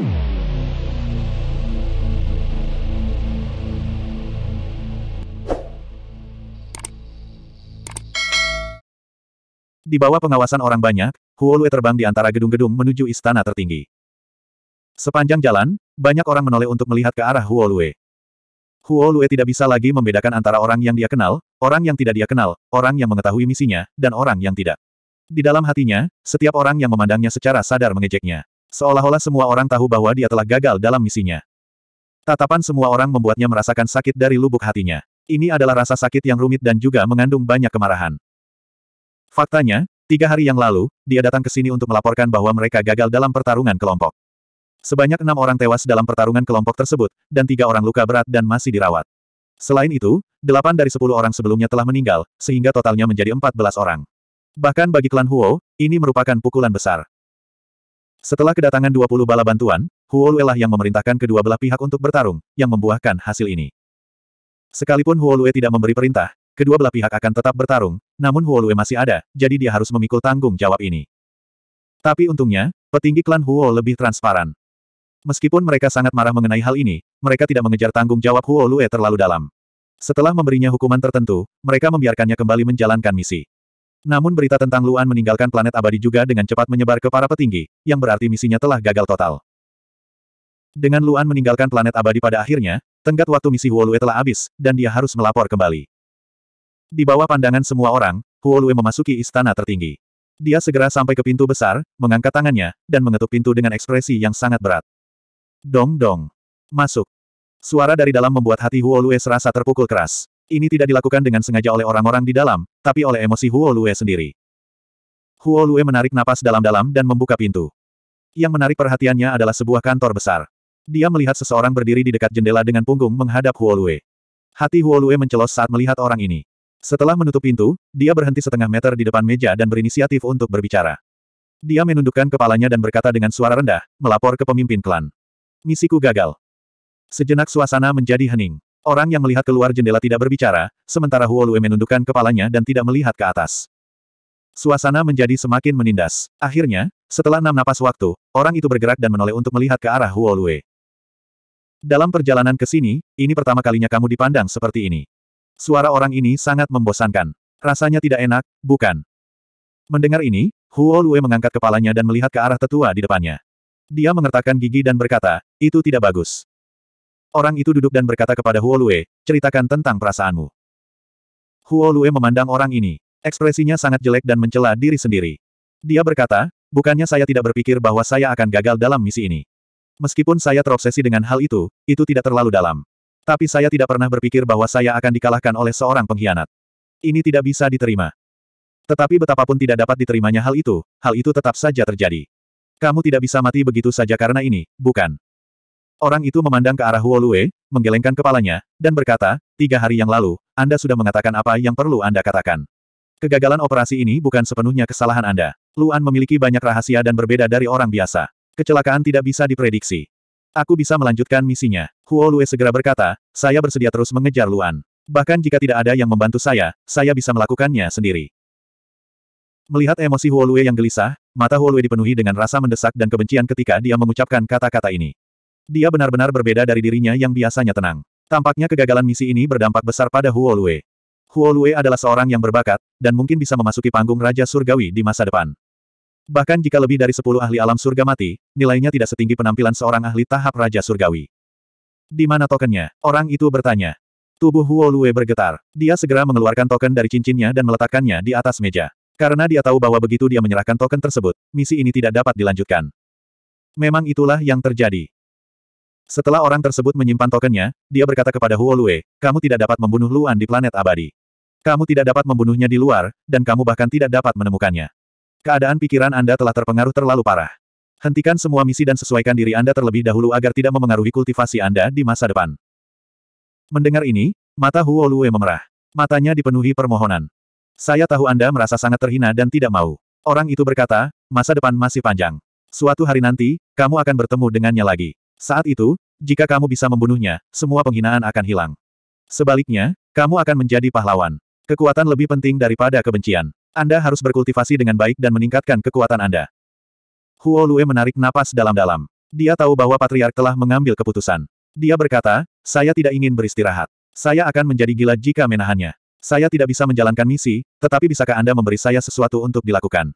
Di bawah pengawasan orang banyak, Huolue terbang di antara gedung-gedung menuju istana tertinggi. Sepanjang jalan, banyak orang menoleh untuk melihat ke arah Huolue. Huolue tidak bisa lagi membedakan antara orang yang dia kenal, orang yang tidak dia kenal, orang yang mengetahui misinya, dan orang yang tidak. Di dalam hatinya, setiap orang yang memandangnya secara sadar mengejeknya. Seolah-olah semua orang tahu bahwa dia telah gagal dalam misinya. Tatapan semua orang membuatnya merasakan sakit dari lubuk hatinya. Ini adalah rasa sakit yang rumit dan juga mengandung banyak kemarahan. Faktanya, tiga hari yang lalu, dia datang ke sini untuk melaporkan bahwa mereka gagal dalam pertarungan kelompok. Sebanyak enam orang tewas dalam pertarungan kelompok tersebut, dan tiga orang luka berat dan masih dirawat. Selain itu, delapan dari sepuluh orang sebelumnya telah meninggal, sehingga totalnya menjadi empat belas orang. Bahkan bagi klan Huo, ini merupakan pukulan besar. Setelah kedatangan 20 bala bantuan, Huo Lue lah yang memerintahkan kedua belah pihak untuk bertarung, yang membuahkan hasil ini. Sekalipun Huo Lue tidak memberi perintah, kedua belah pihak akan tetap bertarung, namun Huo Lue masih ada, jadi dia harus memikul tanggung jawab ini. Tapi untungnya, petinggi klan Huo lebih transparan. Meskipun mereka sangat marah mengenai hal ini, mereka tidak mengejar tanggung jawab Huo Lue terlalu dalam. Setelah memberinya hukuman tertentu, mereka membiarkannya kembali menjalankan misi. Namun berita tentang Luan meninggalkan planet abadi juga dengan cepat menyebar ke para petinggi, yang berarti misinya telah gagal total. Dengan Luan meninggalkan planet abadi pada akhirnya, tenggat waktu misi Huolue telah habis, dan dia harus melapor kembali. Di bawah pandangan semua orang, Huolue memasuki istana tertinggi. Dia segera sampai ke pintu besar, mengangkat tangannya, dan mengetuk pintu dengan ekspresi yang sangat berat. Dong dong. Masuk. Suara dari dalam membuat hati Huolue serasa terpukul keras. Ini tidak dilakukan dengan sengaja oleh orang-orang di dalam, tapi oleh emosi Huo Lue sendiri. Huo Lue menarik napas dalam-dalam dan membuka pintu. Yang menarik perhatiannya adalah sebuah kantor besar. Dia melihat seseorang berdiri di dekat jendela dengan punggung menghadap Huo Lue. Hati Huo Lue mencelos saat melihat orang ini. Setelah menutup pintu, dia berhenti setengah meter di depan meja dan berinisiatif untuk berbicara. Dia menundukkan kepalanya dan berkata dengan suara rendah, melapor ke pemimpin klan. Misiku gagal. Sejenak suasana menjadi hening. Orang yang melihat keluar jendela tidak berbicara, sementara Huolue menundukkan kepalanya dan tidak melihat ke atas. Suasana menjadi semakin menindas. Akhirnya, setelah enam napas waktu, orang itu bergerak dan menoleh untuk melihat ke arah Huolue. Dalam perjalanan ke sini, ini pertama kalinya kamu dipandang seperti ini. Suara orang ini sangat membosankan. Rasanya tidak enak, bukan? Mendengar ini, Huolue mengangkat kepalanya dan melihat ke arah tetua di depannya. Dia mengertakkan gigi dan berkata, itu tidak bagus. Orang itu duduk dan berkata kepada Huolue, ceritakan tentang perasaanmu. Huolue memandang orang ini. Ekspresinya sangat jelek dan mencela diri sendiri. Dia berkata, bukannya saya tidak berpikir bahwa saya akan gagal dalam misi ini. Meskipun saya terobsesi dengan hal itu, itu tidak terlalu dalam. Tapi saya tidak pernah berpikir bahwa saya akan dikalahkan oleh seorang pengkhianat. Ini tidak bisa diterima. Tetapi betapapun tidak dapat diterimanya hal itu, hal itu tetap saja terjadi. Kamu tidak bisa mati begitu saja karena ini, bukan? Orang itu memandang ke arah Huolue, menggelengkan kepalanya, dan berkata, tiga hari yang lalu, Anda sudah mengatakan apa yang perlu Anda katakan. Kegagalan operasi ini bukan sepenuhnya kesalahan Anda. Luan memiliki banyak rahasia dan berbeda dari orang biasa. Kecelakaan tidak bisa diprediksi. Aku bisa melanjutkan misinya. Huo Lue segera berkata, saya bersedia terus mengejar Luan. Bahkan jika tidak ada yang membantu saya, saya bisa melakukannya sendiri. Melihat emosi Huo Lue yang gelisah, mata Huo Lue dipenuhi dengan rasa mendesak dan kebencian ketika dia mengucapkan kata-kata ini. Dia benar-benar berbeda dari dirinya yang biasanya tenang. Tampaknya kegagalan misi ini berdampak besar pada Huo Lue. Huo Lue adalah seorang yang berbakat, dan mungkin bisa memasuki panggung Raja Surgawi di masa depan. Bahkan jika lebih dari 10 ahli alam surga mati, nilainya tidak setinggi penampilan seorang ahli tahap Raja Surgawi. Di mana tokennya? Orang itu bertanya. Tubuh Huo Lue bergetar. Dia segera mengeluarkan token dari cincinnya dan meletakkannya di atas meja. Karena dia tahu bahwa begitu dia menyerahkan token tersebut, misi ini tidak dapat dilanjutkan. Memang itulah yang terjadi. Setelah orang tersebut menyimpan tokennya, dia berkata kepada Huolue, kamu tidak dapat membunuh Luan di planet abadi. Kamu tidak dapat membunuhnya di luar, dan kamu bahkan tidak dapat menemukannya. Keadaan pikiran Anda telah terpengaruh terlalu parah. Hentikan semua misi dan sesuaikan diri Anda terlebih dahulu agar tidak memengaruhi kultivasi Anda di masa depan. Mendengar ini, mata Huolue memerah. Matanya dipenuhi permohonan. Saya tahu Anda merasa sangat terhina dan tidak mau. Orang itu berkata, masa depan masih panjang. Suatu hari nanti, kamu akan bertemu dengannya lagi. Saat itu, jika kamu bisa membunuhnya, semua penghinaan akan hilang. Sebaliknya, kamu akan menjadi pahlawan. Kekuatan lebih penting daripada kebencian. Anda harus berkultivasi dengan baik dan meningkatkan kekuatan Anda. Huo Lue menarik napas dalam-dalam. Dia tahu bahwa Patriark telah mengambil keputusan. Dia berkata, saya tidak ingin beristirahat. Saya akan menjadi gila jika menahannya. Saya tidak bisa menjalankan misi, tetapi bisakah Anda memberi saya sesuatu untuk dilakukan?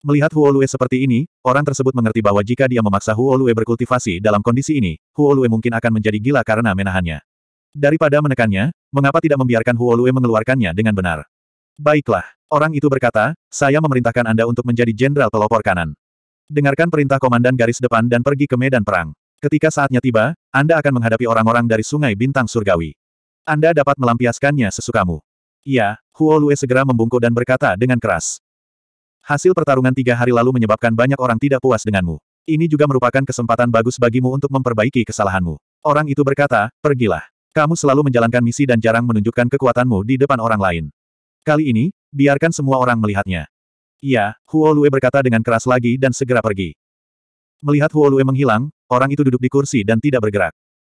Melihat Huolue seperti ini, orang tersebut mengerti bahwa jika dia memaksa Huolue berkultivasi dalam kondisi ini, Huolue mungkin akan menjadi gila karena menahannya. Daripada menekannya, mengapa tidak membiarkan Huolue mengeluarkannya dengan benar? Baiklah, orang itu berkata, saya memerintahkan Anda untuk menjadi jenderal pelopor kanan. Dengarkan perintah komandan garis depan dan pergi ke medan perang. Ketika saatnya tiba, Anda akan menghadapi orang-orang dari Sungai Bintang Surgawi. Anda dapat melampiaskannya sesukamu. Iya, Huolue segera membungkuk dan berkata dengan keras. Hasil pertarungan tiga hari lalu menyebabkan banyak orang tidak puas denganmu. Ini juga merupakan kesempatan bagus bagimu untuk memperbaiki kesalahanmu. Orang itu berkata, pergilah. Kamu selalu menjalankan misi dan jarang menunjukkan kekuatanmu di depan orang lain. Kali ini, biarkan semua orang melihatnya. Iya, Huo Lue berkata dengan keras lagi dan segera pergi. Melihat Huo Lue menghilang, orang itu duduk di kursi dan tidak bergerak.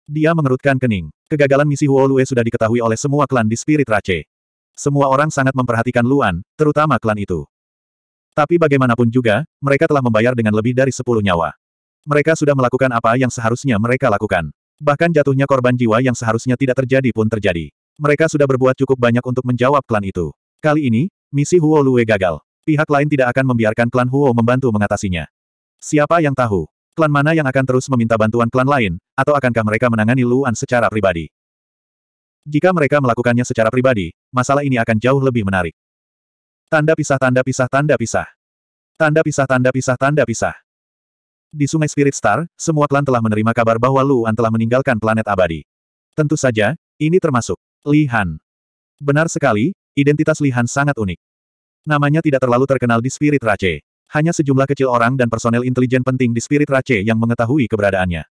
Dia mengerutkan kening. Kegagalan misi Huo Lue sudah diketahui oleh semua klan di Spirit Race. Semua orang sangat memperhatikan Luan, terutama klan itu. Tapi bagaimanapun juga, mereka telah membayar dengan lebih dari sepuluh nyawa. Mereka sudah melakukan apa yang seharusnya mereka lakukan. Bahkan jatuhnya korban jiwa yang seharusnya tidak terjadi pun terjadi. Mereka sudah berbuat cukup banyak untuk menjawab klan itu. Kali ini, misi Huo Lue gagal. Pihak lain tidak akan membiarkan klan Huo membantu mengatasinya. Siapa yang tahu? Klan mana yang akan terus meminta bantuan klan lain, atau akankah mereka menangani Luan secara pribadi? Jika mereka melakukannya secara pribadi, masalah ini akan jauh lebih menarik. Tanda pisah tanda pisah tanda pisah. Tanda pisah tanda pisah tanda pisah. Di Sungai Spirit Star, semua klan telah menerima kabar bahwa Luan telah meninggalkan planet abadi. Tentu saja, ini termasuk Li Han. Benar sekali, identitas Li Han sangat unik. Namanya tidak terlalu terkenal di Spirit Race. Hanya sejumlah kecil orang dan personel intelijen penting di Spirit Race yang mengetahui keberadaannya.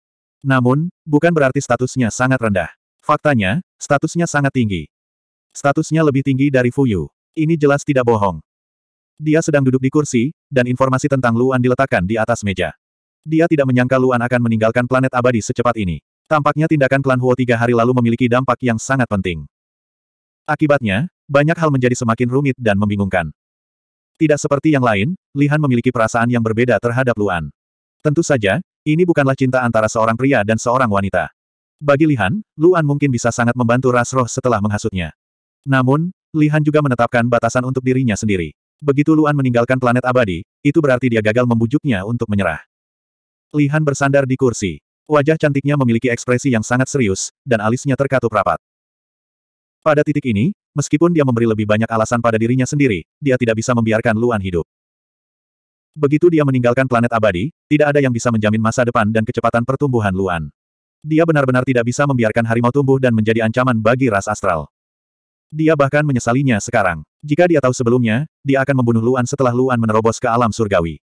Namun, bukan berarti statusnya sangat rendah. Faktanya, statusnya sangat tinggi. Statusnya lebih tinggi dari Fuyu. Ini jelas tidak bohong. Dia sedang duduk di kursi, dan informasi tentang Luan diletakkan di atas meja. Dia tidak menyangka Luan akan meninggalkan planet abadi secepat ini. Tampaknya tindakan klan Huo tiga hari lalu memiliki dampak yang sangat penting. Akibatnya, banyak hal menjadi semakin rumit dan membingungkan. Tidak seperti yang lain, Lihan memiliki perasaan yang berbeda terhadap Luan. Tentu saja, ini bukanlah cinta antara seorang pria dan seorang wanita. Bagi Lihan, Luan mungkin bisa sangat membantu Rasroh setelah menghasutnya. Namun, Lihan juga menetapkan batasan untuk dirinya sendiri. Begitu Luan meninggalkan planet abadi, itu berarti dia gagal membujuknya untuk menyerah. Lihan bersandar di kursi. Wajah cantiknya memiliki ekspresi yang sangat serius, dan alisnya terkatup rapat. Pada titik ini, meskipun dia memberi lebih banyak alasan pada dirinya sendiri, dia tidak bisa membiarkan Luan hidup. Begitu dia meninggalkan planet abadi, tidak ada yang bisa menjamin masa depan dan kecepatan pertumbuhan Luan. Dia benar-benar tidak bisa membiarkan harimau tumbuh dan menjadi ancaman bagi ras astral. Dia bahkan menyesalinya sekarang. Jika dia tahu sebelumnya, dia akan membunuh Luan setelah Luan menerobos ke alam surgawi.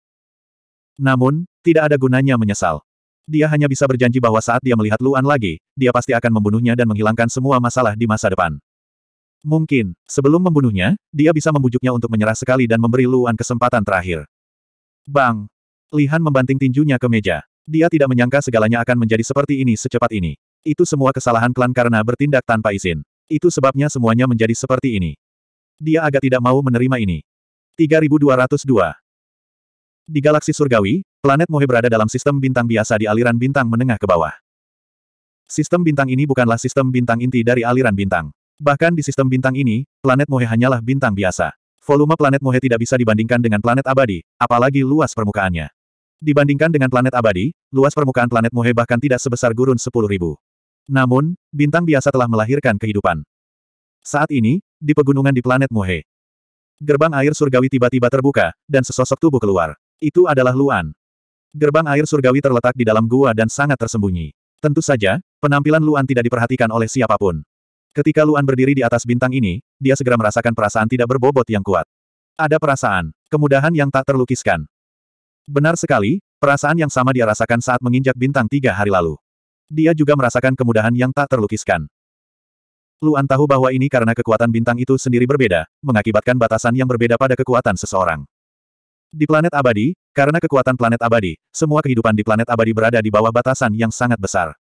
Namun, tidak ada gunanya menyesal. Dia hanya bisa berjanji bahwa saat dia melihat Luan lagi, dia pasti akan membunuhnya dan menghilangkan semua masalah di masa depan. Mungkin, sebelum membunuhnya, dia bisa membujuknya untuk menyerah sekali dan memberi Luan kesempatan terakhir. Bang! Lihan membanting tinjunya ke meja. Dia tidak menyangka segalanya akan menjadi seperti ini secepat ini. Itu semua kesalahan klan karena bertindak tanpa izin. Itu sebabnya semuanya menjadi seperti ini. Dia agak tidak mau menerima ini. 3202 Di galaksi surgawi, planet Mohe berada dalam sistem bintang biasa di aliran bintang menengah ke bawah. Sistem bintang ini bukanlah sistem bintang inti dari aliran bintang. Bahkan di sistem bintang ini, planet Mohe hanyalah bintang biasa. Volume planet Mohe tidak bisa dibandingkan dengan planet abadi, apalagi luas permukaannya. Dibandingkan dengan planet abadi, luas permukaan planet Mohe bahkan tidak sebesar gurun 10.000. Namun, bintang biasa telah melahirkan kehidupan. Saat ini, di pegunungan di planet Muhe, gerbang air surgawi tiba-tiba terbuka, dan sesosok tubuh keluar. Itu adalah Luan. Gerbang air surgawi terletak di dalam gua dan sangat tersembunyi. Tentu saja, penampilan Luan tidak diperhatikan oleh siapapun. Ketika Luan berdiri di atas bintang ini, dia segera merasakan perasaan tidak berbobot yang kuat. Ada perasaan, kemudahan yang tak terlukiskan. Benar sekali, perasaan yang sama dia rasakan saat menginjak bintang tiga hari lalu. Dia juga merasakan kemudahan yang tak terlukiskan. Luan tahu bahwa ini karena kekuatan bintang itu sendiri berbeda, mengakibatkan batasan yang berbeda pada kekuatan seseorang. Di planet abadi, karena kekuatan planet abadi, semua kehidupan di planet abadi berada di bawah batasan yang sangat besar.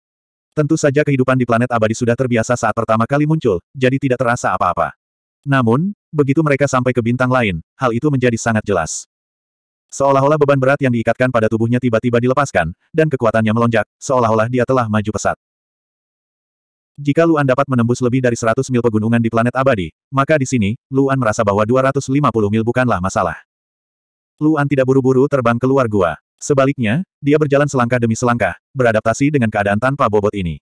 Tentu saja kehidupan di planet abadi sudah terbiasa saat pertama kali muncul, jadi tidak terasa apa-apa. Namun, begitu mereka sampai ke bintang lain, hal itu menjadi sangat jelas. Seolah-olah beban berat yang diikatkan pada tubuhnya tiba-tiba dilepaskan, dan kekuatannya melonjak, seolah-olah dia telah maju pesat. Jika Luan dapat menembus lebih dari 100 mil pegunungan di planet abadi, maka di sini, Luan merasa bahwa 250 mil bukanlah masalah. Luan tidak buru-buru terbang keluar gua. Sebaliknya, dia berjalan selangkah demi selangkah, beradaptasi dengan keadaan tanpa bobot ini.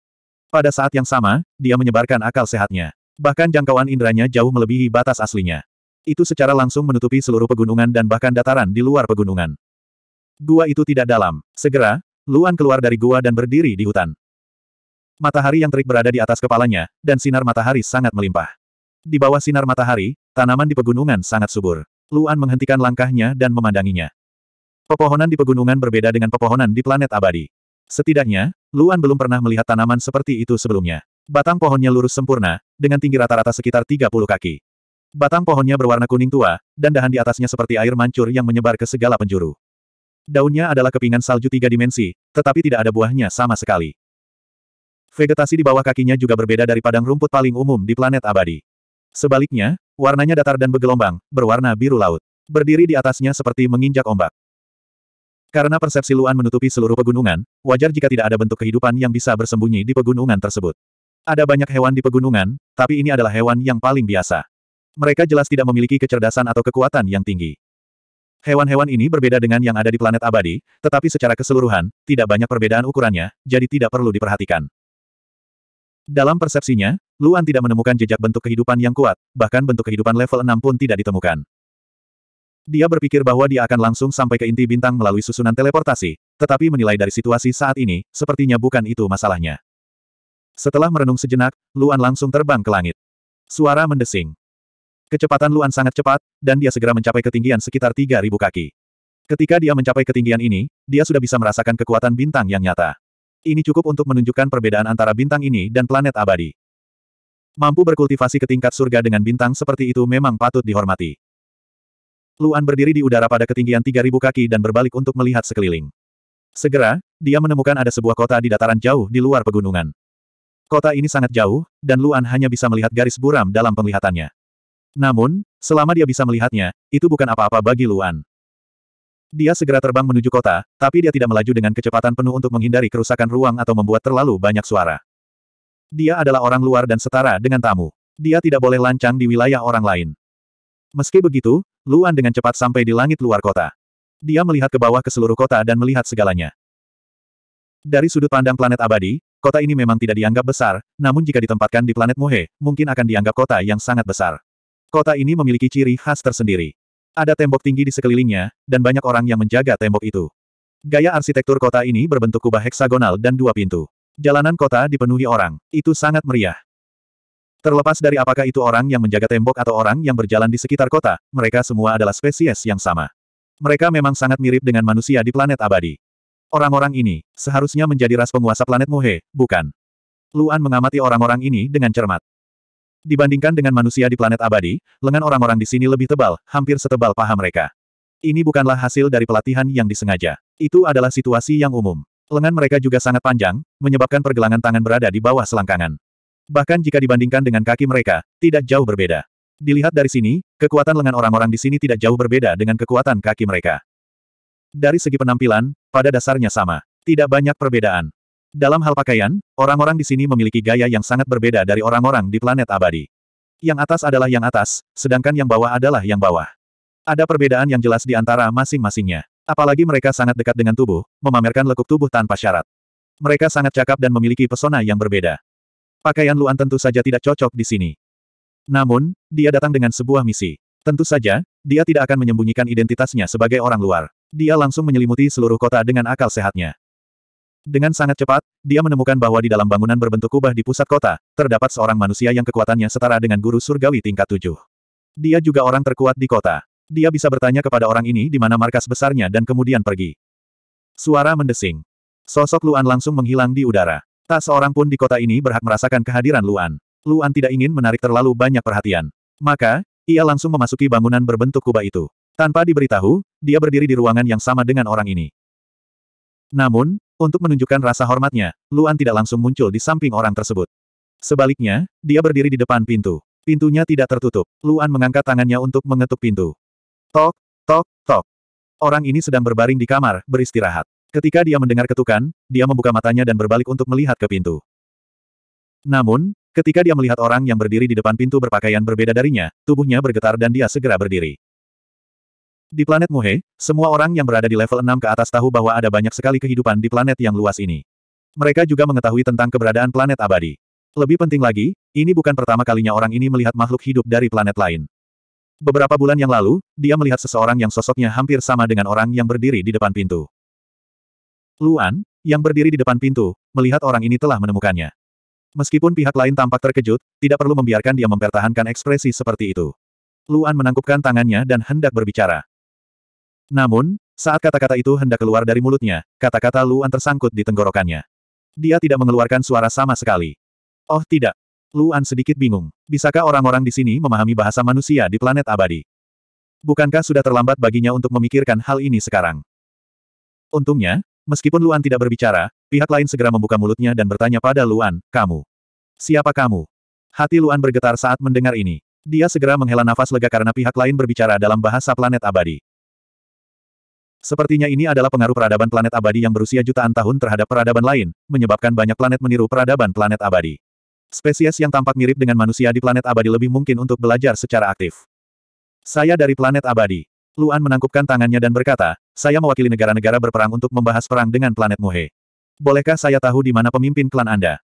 Pada saat yang sama, dia menyebarkan akal sehatnya. Bahkan jangkauan inderanya jauh melebihi batas aslinya. Itu secara langsung menutupi seluruh pegunungan dan bahkan dataran di luar pegunungan. Gua itu tidak dalam. Segera, Luan keluar dari gua dan berdiri di hutan. Matahari yang terik berada di atas kepalanya, dan sinar matahari sangat melimpah. Di bawah sinar matahari, tanaman di pegunungan sangat subur. Luan menghentikan langkahnya dan memandanginya. Pepohonan di pegunungan berbeda dengan pepohonan di planet abadi. Setidaknya, Luan belum pernah melihat tanaman seperti itu sebelumnya. Batang pohonnya lurus sempurna, dengan tinggi rata-rata sekitar 30 kaki. Batang pohonnya berwarna kuning tua, dan dahan di atasnya seperti air mancur yang menyebar ke segala penjuru. Daunnya adalah kepingan salju tiga dimensi, tetapi tidak ada buahnya sama sekali. Vegetasi di bawah kakinya juga berbeda dari padang rumput paling umum di planet abadi. Sebaliknya, warnanya datar dan bergelombang, berwarna biru laut. Berdiri di atasnya seperti menginjak ombak. Karena persepsi Luan menutupi seluruh pegunungan, wajar jika tidak ada bentuk kehidupan yang bisa bersembunyi di pegunungan tersebut. Ada banyak hewan di pegunungan, tapi ini adalah hewan yang paling biasa. Mereka jelas tidak memiliki kecerdasan atau kekuatan yang tinggi. Hewan-hewan ini berbeda dengan yang ada di planet abadi, tetapi secara keseluruhan, tidak banyak perbedaan ukurannya, jadi tidak perlu diperhatikan. Dalam persepsinya, Luan tidak menemukan jejak bentuk kehidupan yang kuat, bahkan bentuk kehidupan level 6 pun tidak ditemukan. Dia berpikir bahwa dia akan langsung sampai ke inti bintang melalui susunan teleportasi, tetapi menilai dari situasi saat ini, sepertinya bukan itu masalahnya. Setelah merenung sejenak, Luan langsung terbang ke langit. Suara mendesing. Kecepatan Luan sangat cepat, dan dia segera mencapai ketinggian sekitar 3.000 kaki. Ketika dia mencapai ketinggian ini, dia sudah bisa merasakan kekuatan bintang yang nyata. Ini cukup untuk menunjukkan perbedaan antara bintang ini dan planet abadi. Mampu berkultivasi ke tingkat surga dengan bintang seperti itu memang patut dihormati. Luan berdiri di udara pada ketinggian 3.000 kaki dan berbalik untuk melihat sekeliling. Segera, dia menemukan ada sebuah kota di dataran jauh di luar pegunungan. Kota ini sangat jauh, dan Luan hanya bisa melihat garis buram dalam penglihatannya. Namun, selama dia bisa melihatnya, itu bukan apa-apa bagi Luan. Dia segera terbang menuju kota, tapi dia tidak melaju dengan kecepatan penuh untuk menghindari kerusakan ruang atau membuat terlalu banyak suara. Dia adalah orang luar dan setara dengan tamu. Dia tidak boleh lancang di wilayah orang lain. Meski begitu, Luan dengan cepat sampai di langit luar kota. Dia melihat ke bawah ke seluruh kota dan melihat segalanya. Dari sudut pandang planet abadi, kota ini memang tidak dianggap besar, namun jika ditempatkan di planet Mohe, mungkin akan dianggap kota yang sangat besar. Kota ini memiliki ciri khas tersendiri. Ada tembok tinggi di sekelilingnya, dan banyak orang yang menjaga tembok itu. Gaya arsitektur kota ini berbentuk kubah heksagonal dan dua pintu. Jalanan kota dipenuhi orang. Itu sangat meriah. Terlepas dari apakah itu orang yang menjaga tembok atau orang yang berjalan di sekitar kota, mereka semua adalah spesies yang sama. Mereka memang sangat mirip dengan manusia di planet abadi. Orang-orang ini, seharusnya menjadi ras penguasa planet Muhe, bukan? Luan mengamati orang-orang ini dengan cermat. Dibandingkan dengan manusia di planet abadi, lengan orang-orang di sini lebih tebal, hampir setebal paha mereka. Ini bukanlah hasil dari pelatihan yang disengaja. Itu adalah situasi yang umum. Lengan mereka juga sangat panjang, menyebabkan pergelangan tangan berada di bawah selangkangan. Bahkan jika dibandingkan dengan kaki mereka, tidak jauh berbeda. Dilihat dari sini, kekuatan lengan orang-orang di sini tidak jauh berbeda dengan kekuatan kaki mereka. Dari segi penampilan, pada dasarnya sama. Tidak banyak perbedaan. Dalam hal pakaian, orang-orang di sini memiliki gaya yang sangat berbeda dari orang-orang di planet abadi. Yang atas adalah yang atas, sedangkan yang bawah adalah yang bawah. Ada perbedaan yang jelas di antara masing-masingnya. Apalagi mereka sangat dekat dengan tubuh, memamerkan lekuk tubuh tanpa syarat. Mereka sangat cakap dan memiliki pesona yang berbeda. Pakaian Luan tentu saja tidak cocok di sini. Namun, dia datang dengan sebuah misi. Tentu saja, dia tidak akan menyembunyikan identitasnya sebagai orang luar. Dia langsung menyelimuti seluruh kota dengan akal sehatnya. Dengan sangat cepat, dia menemukan bahwa di dalam bangunan berbentuk kubah di pusat kota, terdapat seorang manusia yang kekuatannya setara dengan guru surgawi tingkat tujuh. Dia juga orang terkuat di kota. Dia bisa bertanya kepada orang ini di mana markas besarnya dan kemudian pergi. Suara mendesing. Sosok Luan langsung menghilang di udara. Tak seorang pun di kota ini berhak merasakan kehadiran Luan. Luan tidak ingin menarik terlalu banyak perhatian. Maka, ia langsung memasuki bangunan berbentuk kubah itu. Tanpa diberitahu, dia berdiri di ruangan yang sama dengan orang ini. Namun, untuk menunjukkan rasa hormatnya, Luan tidak langsung muncul di samping orang tersebut. Sebaliknya, dia berdiri di depan pintu. Pintunya tidak tertutup. Luan mengangkat tangannya untuk mengetuk pintu. Tok, tok, tok. Orang ini sedang berbaring di kamar, beristirahat. Ketika dia mendengar ketukan, dia membuka matanya dan berbalik untuk melihat ke pintu. Namun, ketika dia melihat orang yang berdiri di depan pintu berpakaian berbeda darinya, tubuhnya bergetar dan dia segera berdiri. Di planet Muhe, semua orang yang berada di level 6 ke atas tahu bahwa ada banyak sekali kehidupan di planet yang luas ini. Mereka juga mengetahui tentang keberadaan planet abadi. Lebih penting lagi, ini bukan pertama kalinya orang ini melihat makhluk hidup dari planet lain. Beberapa bulan yang lalu, dia melihat seseorang yang sosoknya hampir sama dengan orang yang berdiri di depan pintu. Luan, yang berdiri di depan pintu, melihat orang ini telah menemukannya. Meskipun pihak lain tampak terkejut, tidak perlu membiarkan dia mempertahankan ekspresi seperti itu. Luan menangkupkan tangannya dan hendak berbicara. Namun, saat kata-kata itu hendak keluar dari mulutnya, kata-kata Luan tersangkut di tenggorokannya. Dia tidak mengeluarkan suara sama sekali. Oh tidak. Luan sedikit bingung. Bisakah orang-orang di sini memahami bahasa manusia di planet abadi? Bukankah sudah terlambat baginya untuk memikirkan hal ini sekarang? Untungnya, meskipun Luan tidak berbicara, pihak lain segera membuka mulutnya dan bertanya pada Luan, kamu. Siapa kamu? Hati Luan bergetar saat mendengar ini. Dia segera menghela nafas lega karena pihak lain berbicara dalam bahasa planet abadi. Sepertinya ini adalah pengaruh peradaban planet abadi yang berusia jutaan tahun terhadap peradaban lain, menyebabkan banyak planet meniru peradaban planet abadi. Spesies yang tampak mirip dengan manusia di planet abadi lebih mungkin untuk belajar secara aktif. Saya dari planet abadi. Luan menangkupkan tangannya dan berkata, saya mewakili negara-negara berperang untuk membahas perang dengan planet Muhe. Bolehkah saya tahu di mana pemimpin klan Anda?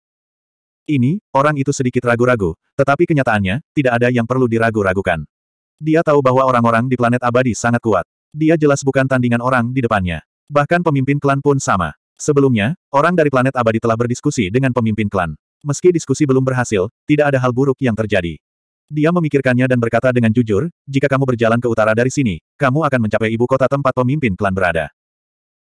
Ini, orang itu sedikit ragu-ragu, tetapi kenyataannya, tidak ada yang perlu diragu-ragukan. Dia tahu bahwa orang-orang di planet abadi sangat kuat. Dia jelas bukan tandingan orang di depannya. Bahkan pemimpin klan pun sama. Sebelumnya, orang dari planet abadi telah berdiskusi dengan pemimpin klan. Meski diskusi belum berhasil, tidak ada hal buruk yang terjadi. Dia memikirkannya dan berkata dengan jujur, jika kamu berjalan ke utara dari sini, kamu akan mencapai ibu kota tempat pemimpin klan berada.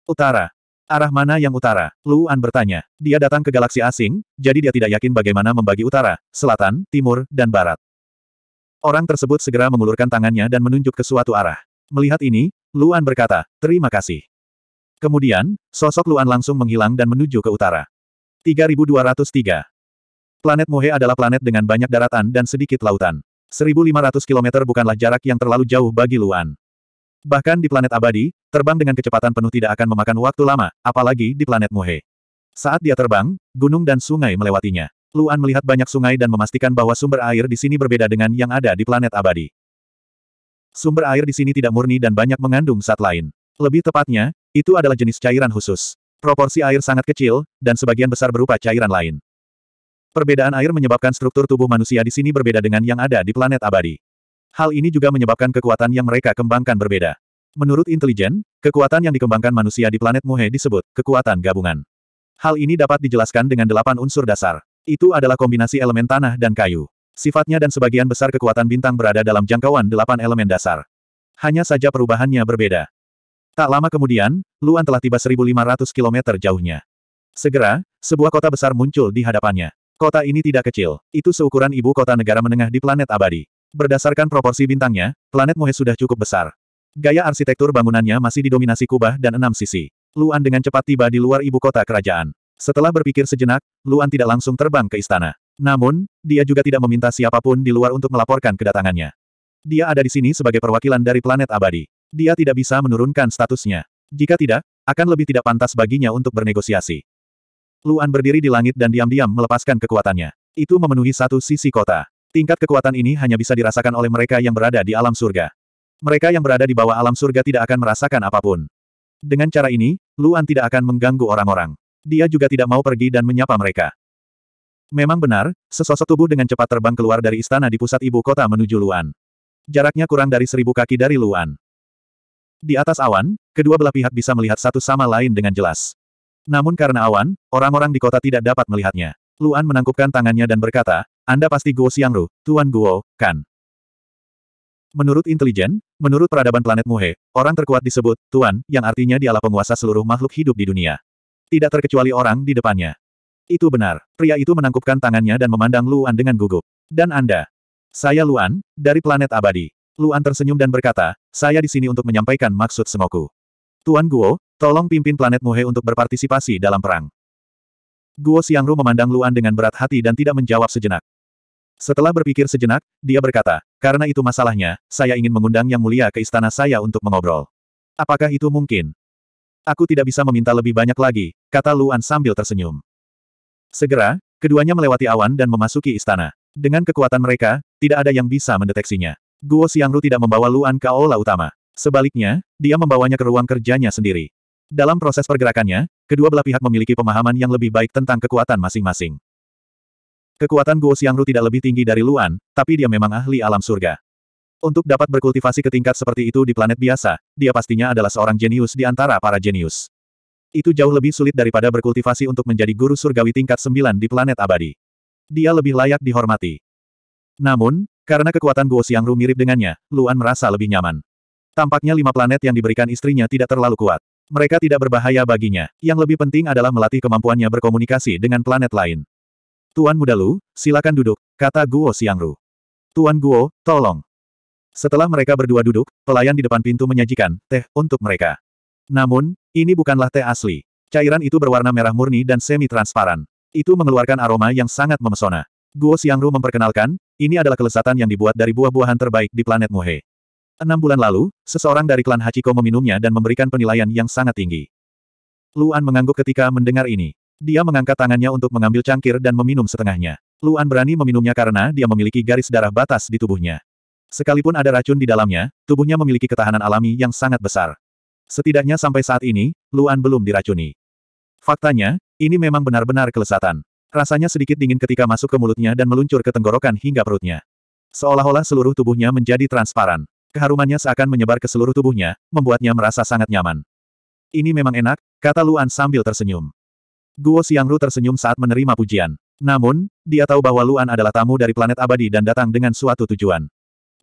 Utara. Arah mana yang utara? Luan bertanya. Dia datang ke galaksi asing, jadi dia tidak yakin bagaimana membagi utara, selatan, timur, dan barat. Orang tersebut segera mengulurkan tangannya dan menunjuk ke suatu arah. Melihat ini, Luan berkata, terima kasih. Kemudian, sosok Luan langsung menghilang dan menuju ke utara. 3203. Planet Mohe adalah planet dengan banyak daratan dan sedikit lautan. 1500 km bukanlah jarak yang terlalu jauh bagi Luan. Bahkan di planet abadi, terbang dengan kecepatan penuh tidak akan memakan waktu lama, apalagi di planet Mohe. Saat dia terbang, gunung dan sungai melewatinya. Luan melihat banyak sungai dan memastikan bahwa sumber air di sini berbeda dengan yang ada di planet abadi. Sumber air di sini tidak murni dan banyak mengandung zat lain. Lebih tepatnya, itu adalah jenis cairan khusus. Proporsi air sangat kecil, dan sebagian besar berupa cairan lain. Perbedaan air menyebabkan struktur tubuh manusia di sini berbeda dengan yang ada di planet abadi. Hal ini juga menyebabkan kekuatan yang mereka kembangkan berbeda. Menurut intelijen, kekuatan yang dikembangkan manusia di planet Muhe disebut kekuatan gabungan. Hal ini dapat dijelaskan dengan delapan unsur dasar. Itu adalah kombinasi elemen tanah dan kayu. Sifatnya dan sebagian besar kekuatan bintang berada dalam jangkauan delapan elemen dasar. Hanya saja perubahannya berbeda. Tak lama kemudian, Luan telah tiba 1.500 km jauhnya. Segera, sebuah kota besar muncul di hadapannya. Kota ini tidak kecil, itu seukuran ibu kota negara menengah di planet abadi. Berdasarkan proporsi bintangnya, planet Mohe sudah cukup besar. Gaya arsitektur bangunannya masih didominasi kubah dan enam sisi. Luan dengan cepat tiba di luar ibu kota kerajaan. Setelah berpikir sejenak, Luan tidak langsung terbang ke istana. Namun, dia juga tidak meminta siapapun di luar untuk melaporkan kedatangannya. Dia ada di sini sebagai perwakilan dari planet abadi. Dia tidak bisa menurunkan statusnya. Jika tidak, akan lebih tidak pantas baginya untuk bernegosiasi. Luan berdiri di langit dan diam-diam melepaskan kekuatannya. Itu memenuhi satu sisi kota. Tingkat kekuatan ini hanya bisa dirasakan oleh mereka yang berada di alam surga. Mereka yang berada di bawah alam surga tidak akan merasakan apapun. Dengan cara ini, Luan tidak akan mengganggu orang-orang. Dia juga tidak mau pergi dan menyapa mereka. Memang benar, sesosok tubuh dengan cepat terbang keluar dari istana di pusat ibu kota menuju Luan. Jaraknya kurang dari seribu kaki dari Luan. Di atas awan, kedua belah pihak bisa melihat satu sama lain dengan jelas. Namun karena awan, orang-orang di kota tidak dapat melihatnya. Luan menangkupkan tangannya dan berkata, Anda pasti Guo Xiangru, Tuan Guo, kan? Menurut intelijen, menurut peradaban planet Muhe, orang terkuat disebut, Tuan, yang artinya dialah penguasa seluruh makhluk hidup di dunia. Tidak terkecuali orang di depannya. Itu benar. Pria itu menangkupkan tangannya dan memandang Luan dengan gugup. Dan Anda? Saya Luan, dari planet abadi. Luan tersenyum dan berkata, saya di sini untuk menyampaikan maksud semoku. Tuan Guo, tolong pimpin planet Muhe untuk berpartisipasi dalam perang. Guo Xiangru memandang Luan dengan berat hati dan tidak menjawab sejenak. Setelah berpikir sejenak, dia berkata, karena itu masalahnya, saya ingin mengundang Yang Mulia ke istana saya untuk mengobrol. Apakah itu mungkin? Aku tidak bisa meminta lebih banyak lagi, kata Luan sambil tersenyum. Segera, keduanya melewati awan dan memasuki istana. Dengan kekuatan mereka, tidak ada yang bisa mendeteksinya. Guo Xiangru tidak membawa Luan ke aula utama. Sebaliknya, dia membawanya ke ruang kerjanya sendiri. Dalam proses pergerakannya, kedua belah pihak memiliki pemahaman yang lebih baik tentang kekuatan masing-masing. Kekuatan Guo Xiangru tidak lebih tinggi dari Luan, tapi dia memang ahli alam surga. Untuk dapat berkultivasi ke tingkat seperti itu di planet biasa, dia pastinya adalah seorang jenius di antara para jenius. Itu jauh lebih sulit daripada berkultivasi untuk menjadi guru surgawi tingkat sembilan di planet abadi. Dia lebih layak dihormati. Namun, karena kekuatan Guo Xiangru mirip dengannya, Luan merasa lebih nyaman. Tampaknya lima planet yang diberikan istrinya tidak terlalu kuat. Mereka tidak berbahaya baginya. Yang lebih penting adalah melatih kemampuannya berkomunikasi dengan planet lain. Tuan Muda Lu, silakan duduk, kata Guo Xiangru. Tuan Guo, tolong. Setelah mereka berdua duduk, pelayan di depan pintu menyajikan teh untuk mereka. Namun, ini bukanlah teh asli. Cairan itu berwarna merah murni dan semi-transparan. Itu mengeluarkan aroma yang sangat memesona. Guo Xiangru memperkenalkan, ini adalah kelezatan yang dibuat dari buah-buahan terbaik di planet Muhe. Enam bulan lalu, seseorang dari klan Hachiko meminumnya dan memberikan penilaian yang sangat tinggi. Luan mengangguk ketika mendengar ini. Dia mengangkat tangannya untuk mengambil cangkir dan meminum setengahnya. Luan berani meminumnya karena dia memiliki garis darah batas di tubuhnya. Sekalipun ada racun di dalamnya, tubuhnya memiliki ketahanan alami yang sangat besar. Setidaknya sampai saat ini, Luan belum diracuni. Faktanya, ini memang benar-benar kelesatan. Rasanya sedikit dingin ketika masuk ke mulutnya dan meluncur ke tenggorokan hingga perutnya. Seolah-olah seluruh tubuhnya menjadi transparan. Keharumannya seakan menyebar ke seluruh tubuhnya, membuatnya merasa sangat nyaman. Ini memang enak, kata Luan sambil tersenyum. Guo Xiangru tersenyum saat menerima pujian. Namun, dia tahu bahwa Luan adalah tamu dari planet abadi dan datang dengan suatu tujuan.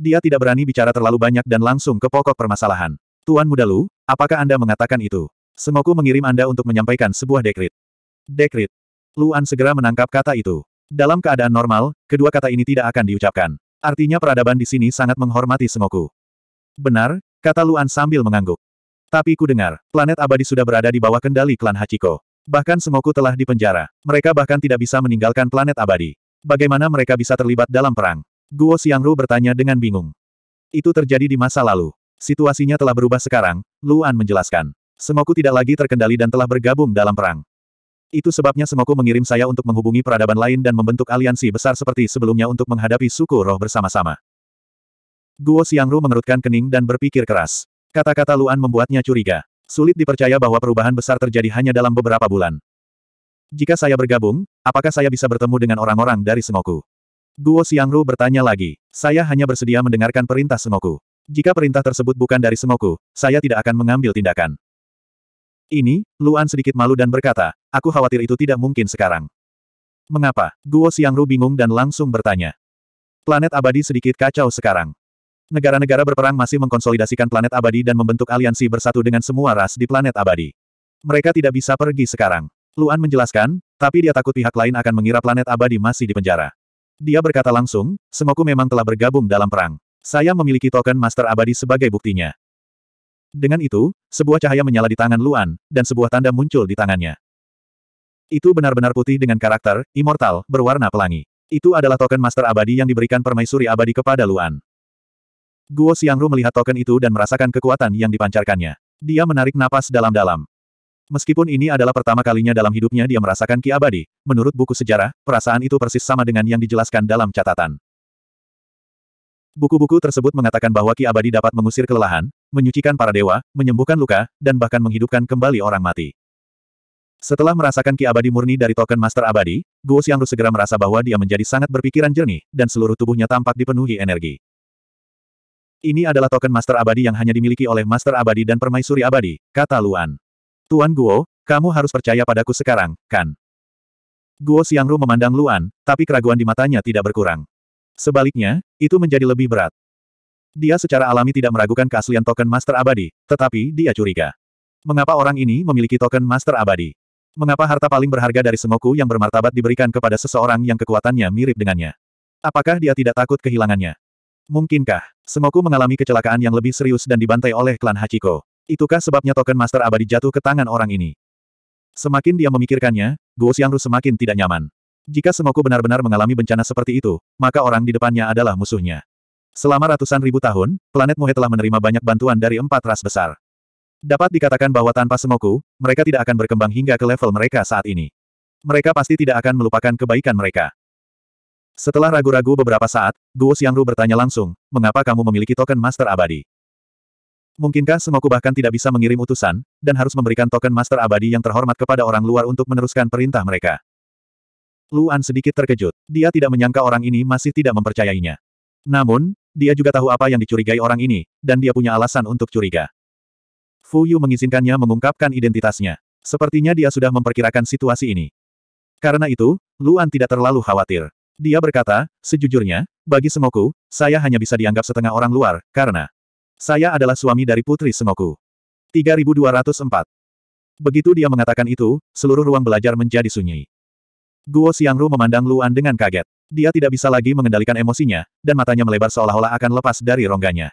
Dia tidak berani bicara terlalu banyak dan langsung ke pokok permasalahan. Tuan Muda Lu, apakah Anda mengatakan itu? Sengoku mengirim Anda untuk menyampaikan sebuah dekrit. Dekrit. Luan segera menangkap kata itu. Dalam keadaan normal, kedua kata ini tidak akan diucapkan. Artinya peradaban di sini sangat menghormati Sengoku. Benar, kata Luan sambil mengangguk. Tapi ku dengar, planet abadi sudah berada di bawah kendali klan Hachiko. Bahkan Sengoku telah dipenjara. Mereka bahkan tidak bisa meninggalkan planet abadi. Bagaimana mereka bisa terlibat dalam perang? Guo Xiangru bertanya dengan bingung. Itu terjadi di masa lalu. Situasinya telah berubah sekarang, Luan menjelaskan. Sengoku tidak lagi terkendali dan telah bergabung dalam perang. Itu sebabnya Sengoku mengirim saya untuk menghubungi peradaban lain dan membentuk aliansi besar seperti sebelumnya untuk menghadapi suku roh bersama-sama. Guo Xiangru mengerutkan kening dan berpikir keras. Kata-kata Luan membuatnya curiga. Sulit dipercaya bahwa perubahan besar terjadi hanya dalam beberapa bulan. Jika saya bergabung, apakah saya bisa bertemu dengan orang-orang dari Sengoku? Guo Xiangru bertanya lagi. Saya hanya bersedia mendengarkan perintah Sengoku. Jika perintah tersebut bukan dari semoku, saya tidak akan mengambil tindakan. Ini, Luan sedikit malu dan berkata, aku khawatir itu tidak mungkin sekarang. Mengapa? Guo Xiangru bingung dan langsung bertanya. Planet abadi sedikit kacau sekarang. Negara-negara berperang masih mengkonsolidasikan planet abadi dan membentuk aliansi bersatu dengan semua ras di planet abadi. Mereka tidak bisa pergi sekarang. Luan menjelaskan, tapi dia takut pihak lain akan mengira planet abadi masih di penjara. Dia berkata langsung, semoku memang telah bergabung dalam perang. Saya memiliki token Master Abadi sebagai buktinya. Dengan itu, sebuah cahaya menyala di tangan Luan, dan sebuah tanda muncul di tangannya. Itu benar-benar putih dengan karakter, immortal, berwarna pelangi. Itu adalah token Master Abadi yang diberikan permaisuri abadi kepada Luan. Guo Xiangru melihat token itu dan merasakan kekuatan yang dipancarkannya. Dia menarik napas dalam-dalam. Meskipun ini adalah pertama kalinya dalam hidupnya dia merasakan Ki Abadi, menurut buku sejarah, perasaan itu persis sama dengan yang dijelaskan dalam catatan. Buku-buku tersebut mengatakan bahwa Ki Abadi dapat mengusir kelelahan, menyucikan para dewa, menyembuhkan luka, dan bahkan menghidupkan kembali orang mati. Setelah merasakan Ki Abadi murni dari token Master Abadi, Guo Xiangru segera merasa bahwa dia menjadi sangat berpikiran jernih, dan seluruh tubuhnya tampak dipenuhi energi. Ini adalah token Master Abadi yang hanya dimiliki oleh Master Abadi dan Permaisuri Abadi, kata Luan. Tuan Guo, kamu harus percaya padaku sekarang, kan? Guo Xiangru memandang Luan, tapi keraguan di matanya tidak berkurang. Sebaliknya, itu menjadi lebih berat. Dia secara alami tidak meragukan keaslian token Master Abadi, tetapi dia curiga. Mengapa orang ini memiliki token Master Abadi? Mengapa harta paling berharga dari semoku yang bermartabat diberikan kepada seseorang yang kekuatannya mirip dengannya? Apakah dia tidak takut kehilangannya? Mungkinkah, semoku mengalami kecelakaan yang lebih serius dan dibantai oleh klan Hachiko? Itukah sebabnya token Master Abadi jatuh ke tangan orang ini? Semakin dia memikirkannya, Guo Xiangru semakin tidak nyaman. Jika semoku benar-benar mengalami bencana seperti itu, maka orang di depannya adalah musuhnya. Selama ratusan ribu tahun, planet Muhe telah menerima banyak bantuan dari empat ras besar. Dapat dikatakan bahwa tanpa semoku, mereka tidak akan berkembang hingga ke level mereka saat ini. Mereka pasti tidak akan melupakan kebaikan mereka. Setelah ragu-ragu beberapa saat, Guo Xiangru bertanya langsung, mengapa kamu memiliki token Master Abadi? Mungkinkah semoku bahkan tidak bisa mengirim utusan, dan harus memberikan token Master Abadi yang terhormat kepada orang luar untuk meneruskan perintah mereka? Luan sedikit terkejut. Dia tidak menyangka orang ini masih tidak mempercayainya. Namun, dia juga tahu apa yang dicurigai orang ini, dan dia punya alasan untuk curiga. Fu Yu mengizinkannya mengungkapkan identitasnya. Sepertinya dia sudah memperkirakan situasi ini. Karena itu, Luan tidak terlalu khawatir. Dia berkata, sejujurnya, bagi semoku, saya hanya bisa dianggap setengah orang luar, karena saya adalah suami dari Putri semoku. 3204 Begitu dia mengatakan itu, seluruh ruang belajar menjadi sunyi. Guo Xiangru memandang Luan dengan kaget. Dia tidak bisa lagi mengendalikan emosinya, dan matanya melebar seolah-olah akan lepas dari rongganya.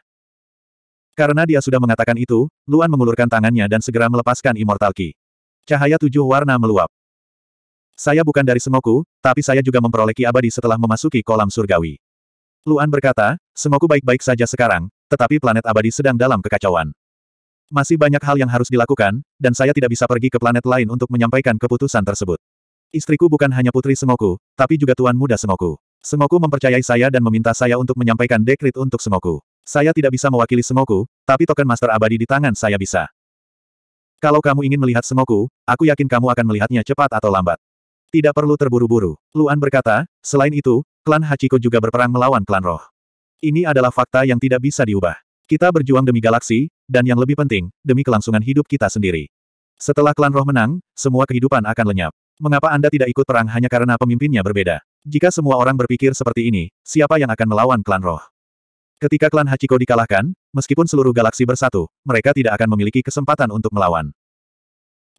Karena dia sudah mengatakan itu, Luan mengulurkan tangannya dan segera melepaskan Immortal Ki. Cahaya tujuh warna meluap. Saya bukan dari Semoku, tapi saya juga memperoleh Ki abadi setelah memasuki kolam surgawi. Luan berkata, Semoku baik-baik saja sekarang, tetapi planet abadi sedang dalam kekacauan. Masih banyak hal yang harus dilakukan, dan saya tidak bisa pergi ke planet lain untuk menyampaikan keputusan tersebut. Istriku bukan hanya putri Semoku, tapi juga tuan muda Semoku. Semoku mempercayai saya dan meminta saya untuk menyampaikan dekrit untuk Semoku. Saya tidak bisa mewakili Semoku, tapi token master abadi di tangan saya bisa. Kalau kamu ingin melihat Semoku, aku yakin kamu akan melihatnya cepat atau lambat. Tidak perlu terburu-buru. Luan berkata, selain itu, klan Hachiko juga berperang melawan klan roh. Ini adalah fakta yang tidak bisa diubah. Kita berjuang demi galaksi, dan yang lebih penting, demi kelangsungan hidup kita sendiri. Setelah klan roh menang, semua kehidupan akan lenyap. Mengapa Anda tidak ikut perang hanya karena pemimpinnya berbeda? Jika semua orang berpikir seperti ini, siapa yang akan melawan klan roh? Ketika klan Hachiko dikalahkan, meskipun seluruh galaksi bersatu, mereka tidak akan memiliki kesempatan untuk melawan.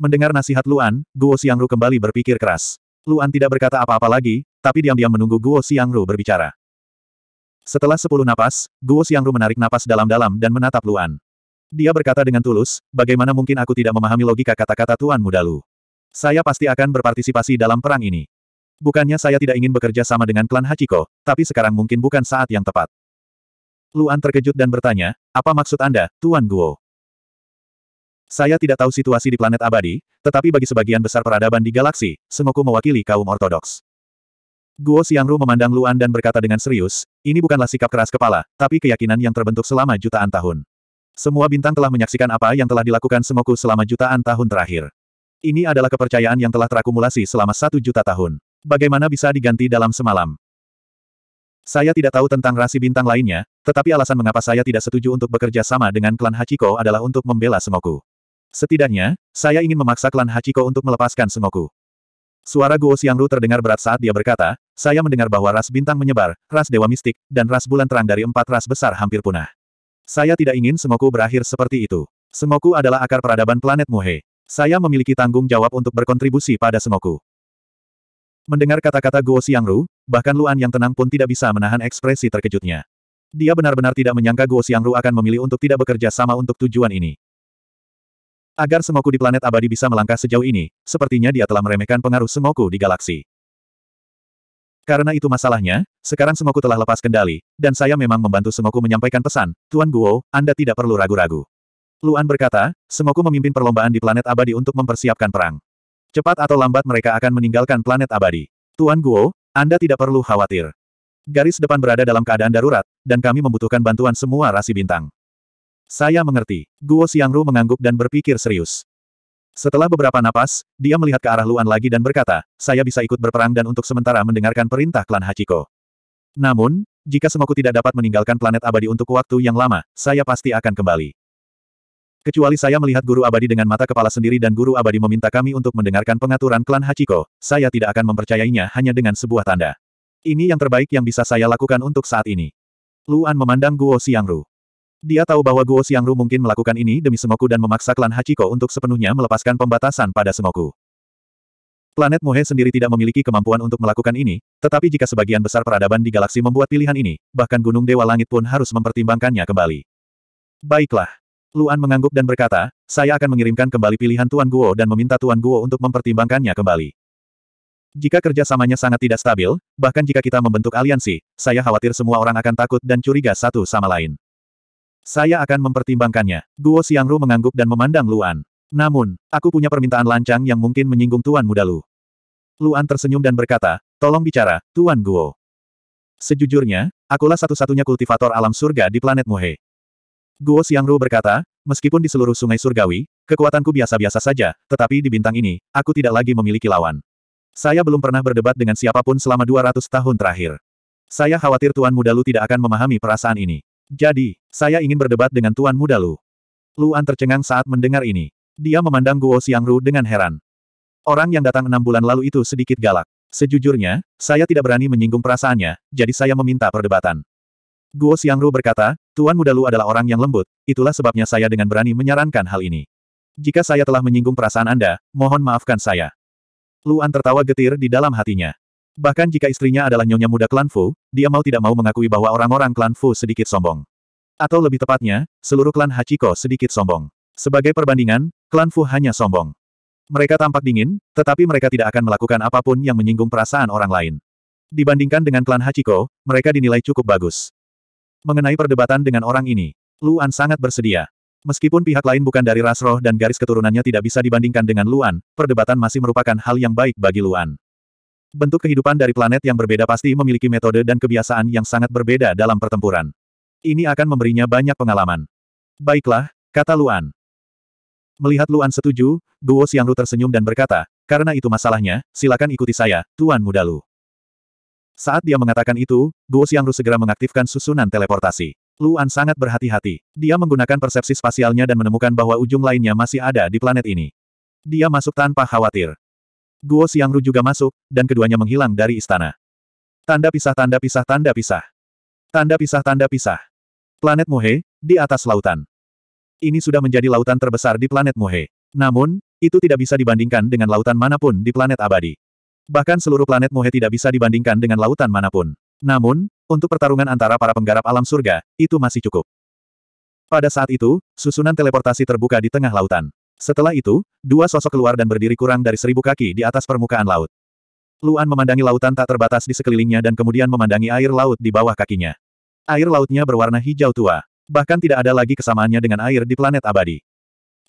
Mendengar nasihat Luan, Guo Xiangru kembali berpikir keras. Luan tidak berkata apa-apa lagi, tapi diam-diam menunggu Guo Xiangru berbicara. Setelah sepuluh napas, Guo Xiangru menarik napas dalam-dalam dan menatap Luan. Dia berkata dengan tulus, bagaimana mungkin aku tidak memahami logika kata-kata Tuan Muda saya pasti akan berpartisipasi dalam perang ini. Bukannya saya tidak ingin bekerja sama dengan klan Hachiko, tapi sekarang mungkin bukan saat yang tepat. Luan terkejut dan bertanya, apa maksud Anda, Tuan Guo? Saya tidak tahu situasi di planet abadi, tetapi bagi sebagian besar peradaban di galaksi, Sengoku mewakili kaum ortodoks. Guo Xiangru memandang Luan dan berkata dengan serius, ini bukanlah sikap keras kepala, tapi keyakinan yang terbentuk selama jutaan tahun. Semua bintang telah menyaksikan apa yang telah dilakukan Sengoku selama jutaan tahun terakhir. Ini adalah kepercayaan yang telah terakumulasi selama satu juta tahun. Bagaimana bisa diganti dalam semalam? Saya tidak tahu tentang rasi bintang lainnya, tetapi alasan mengapa saya tidak setuju untuk bekerja sama dengan klan Hachiko adalah untuk membela Sengoku. Setidaknya, saya ingin memaksa klan Hachiko untuk melepaskan Sengoku. Suara Guo Xiangru terdengar berat saat dia berkata, saya mendengar bahwa ras bintang menyebar, ras dewa mistik, dan ras bulan terang dari empat ras besar hampir punah. Saya tidak ingin Sengoku berakhir seperti itu. Sengoku adalah akar peradaban planet Muhe. Saya memiliki tanggung jawab untuk berkontribusi pada semoku. Mendengar kata-kata Guo Xiangru, bahkan Luan yang tenang pun tidak bisa menahan ekspresi terkejutnya. Dia benar-benar tidak menyangka Guo Xiangru akan memilih untuk tidak bekerja sama untuk tujuan ini. Agar semoku di planet abadi bisa melangkah sejauh ini, sepertinya dia telah meremehkan pengaruh semoku di galaksi. Karena itu masalahnya, sekarang semoku telah lepas kendali, dan saya memang membantu semoku menyampaikan pesan, Tuan Guo, Anda tidak perlu ragu-ragu. Luan berkata, Semoku memimpin perlombaan di planet abadi untuk mempersiapkan perang. Cepat atau lambat mereka akan meninggalkan planet abadi. Tuan Guo, Anda tidak perlu khawatir. Garis depan berada dalam keadaan darurat, dan kami membutuhkan bantuan semua rasi bintang. Saya mengerti. Guo Xiangru mengangguk dan berpikir serius. Setelah beberapa napas, dia melihat ke arah Luan lagi dan berkata, saya bisa ikut berperang dan untuk sementara mendengarkan perintah klan Hachiko. Namun, jika Semoku tidak dapat meninggalkan planet abadi untuk waktu yang lama, saya pasti akan kembali. Kecuali saya melihat guru abadi dengan mata kepala sendiri dan guru abadi meminta kami untuk mendengarkan pengaturan klan Hachiko, saya tidak akan mempercayainya hanya dengan sebuah tanda. Ini yang terbaik yang bisa saya lakukan untuk saat ini. Luan memandang Guo Xiangru. Dia tahu bahwa Guo Xiangru mungkin melakukan ini demi semoku dan memaksa klan Hachiko untuk sepenuhnya melepaskan pembatasan pada semoku. Planet Mohe sendiri tidak memiliki kemampuan untuk melakukan ini, tetapi jika sebagian besar peradaban di galaksi membuat pilihan ini, bahkan Gunung Dewa Langit pun harus mempertimbangkannya kembali. Baiklah. Luan mengangguk dan berkata, saya akan mengirimkan kembali pilihan Tuan Guo dan meminta Tuan Guo untuk mempertimbangkannya kembali. Jika kerjasamanya sangat tidak stabil, bahkan jika kita membentuk aliansi, saya khawatir semua orang akan takut dan curiga satu sama lain. Saya akan mempertimbangkannya. Guo Xiangru mengangguk dan memandang Luan. Namun, aku punya permintaan lancang yang mungkin menyinggung Tuan Muda Lu. Luan tersenyum dan berkata, tolong bicara, Tuan Guo. Sejujurnya, akulah satu-satunya kultivator alam surga di planet Muhe." Guo Xiangru berkata, meskipun di seluruh sungai surgawi, kekuatanku biasa-biasa saja, tetapi di bintang ini, aku tidak lagi memiliki lawan. Saya belum pernah berdebat dengan siapapun selama 200 tahun terakhir. Saya khawatir Tuan Mudalu tidak akan memahami perasaan ini. Jadi, saya ingin berdebat dengan Tuan Mudalu. Luan tercengang saat mendengar ini. Dia memandang Guo Xiangru dengan heran. Orang yang datang enam bulan lalu itu sedikit galak. Sejujurnya, saya tidak berani menyinggung perasaannya, jadi saya meminta perdebatan. Guo Xiangru berkata, Tuan Muda adalah orang yang lembut, itulah sebabnya saya dengan berani menyarankan hal ini. Jika saya telah menyinggung perasaan Anda, mohon maafkan saya. Luan tertawa getir di dalam hatinya. Bahkan jika istrinya adalah nyonya muda klan Fu, dia mau tidak mau mengakui bahwa orang-orang klan Fu sedikit sombong. Atau lebih tepatnya, seluruh klan Hachiko sedikit sombong. Sebagai perbandingan, klan Fu hanya sombong. Mereka tampak dingin, tetapi mereka tidak akan melakukan apapun yang menyinggung perasaan orang lain. Dibandingkan dengan klan Hachiko, mereka dinilai cukup bagus. Mengenai perdebatan dengan orang ini, Luan sangat bersedia. Meskipun pihak lain bukan dari ras roh dan garis keturunannya tidak bisa dibandingkan dengan Luan, perdebatan masih merupakan hal yang baik bagi Luan. Bentuk kehidupan dari planet yang berbeda pasti memiliki metode dan kebiasaan yang sangat berbeda dalam pertempuran. Ini akan memberinya banyak pengalaman. Baiklah, kata Luan. Melihat Luan setuju, Duo Xiangru tersenyum dan berkata, karena itu masalahnya, silakan ikuti saya, Tuan Mudalu. Lu. Saat dia mengatakan itu, Guo Xiangru segera mengaktifkan susunan teleportasi. Luan sangat berhati-hati. Dia menggunakan persepsi spasialnya dan menemukan bahwa ujung lainnya masih ada di planet ini. Dia masuk tanpa khawatir. Guo Xiangru juga masuk, dan keduanya menghilang dari istana. Tanda pisah tanda pisah tanda pisah. Tanda pisah tanda pisah. Planet Muhe, di atas lautan. Ini sudah menjadi lautan terbesar di planet Muhe, Namun, itu tidak bisa dibandingkan dengan lautan manapun di planet abadi. Bahkan seluruh planet Mohe tidak bisa dibandingkan dengan lautan manapun. Namun, untuk pertarungan antara para penggarap alam surga, itu masih cukup. Pada saat itu, susunan teleportasi terbuka di tengah lautan. Setelah itu, dua sosok keluar dan berdiri kurang dari seribu kaki di atas permukaan laut. Luan memandangi lautan tak terbatas di sekelilingnya dan kemudian memandangi air laut di bawah kakinya. Air lautnya berwarna hijau tua. Bahkan tidak ada lagi kesamaannya dengan air di planet abadi.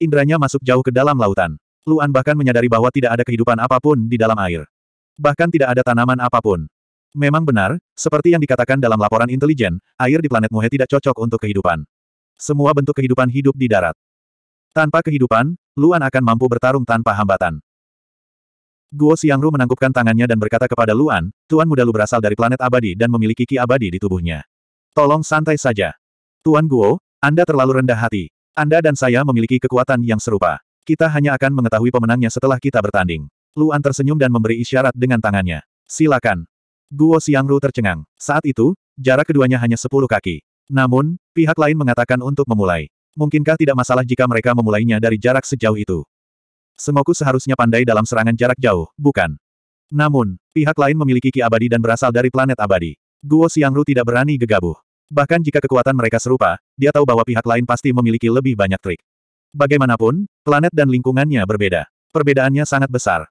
Indranya masuk jauh ke dalam lautan. Luan bahkan menyadari bahwa tidak ada kehidupan apapun di dalam air. Bahkan tidak ada tanaman apapun. Memang benar, seperti yang dikatakan dalam laporan intelijen, air di planet Muhe tidak cocok untuk kehidupan. Semua bentuk kehidupan hidup di darat. Tanpa kehidupan, Luan akan mampu bertarung tanpa hambatan. Guo Xiangru menangkupkan tangannya dan berkata kepada Luan, Tuan muda lu berasal dari planet abadi dan memiliki ki abadi di tubuhnya. Tolong santai saja. Tuan Guo, Anda terlalu rendah hati. Anda dan saya memiliki kekuatan yang serupa. Kita hanya akan mengetahui pemenangnya setelah kita bertanding. Luan tersenyum dan memberi isyarat dengan tangannya. Silakan. Guo Xiangru tercengang. Saat itu, jarak keduanya hanya sepuluh kaki. Namun, pihak lain mengatakan untuk memulai. Mungkinkah tidak masalah jika mereka memulainya dari jarak sejauh itu? Sengoku seharusnya pandai dalam serangan jarak jauh, bukan? Namun, pihak lain memiliki ki abadi dan berasal dari planet abadi. Guo Xiangru tidak berani gegabah. Bahkan jika kekuatan mereka serupa, dia tahu bahwa pihak lain pasti memiliki lebih banyak trik. Bagaimanapun, planet dan lingkungannya berbeda. Perbedaannya sangat besar.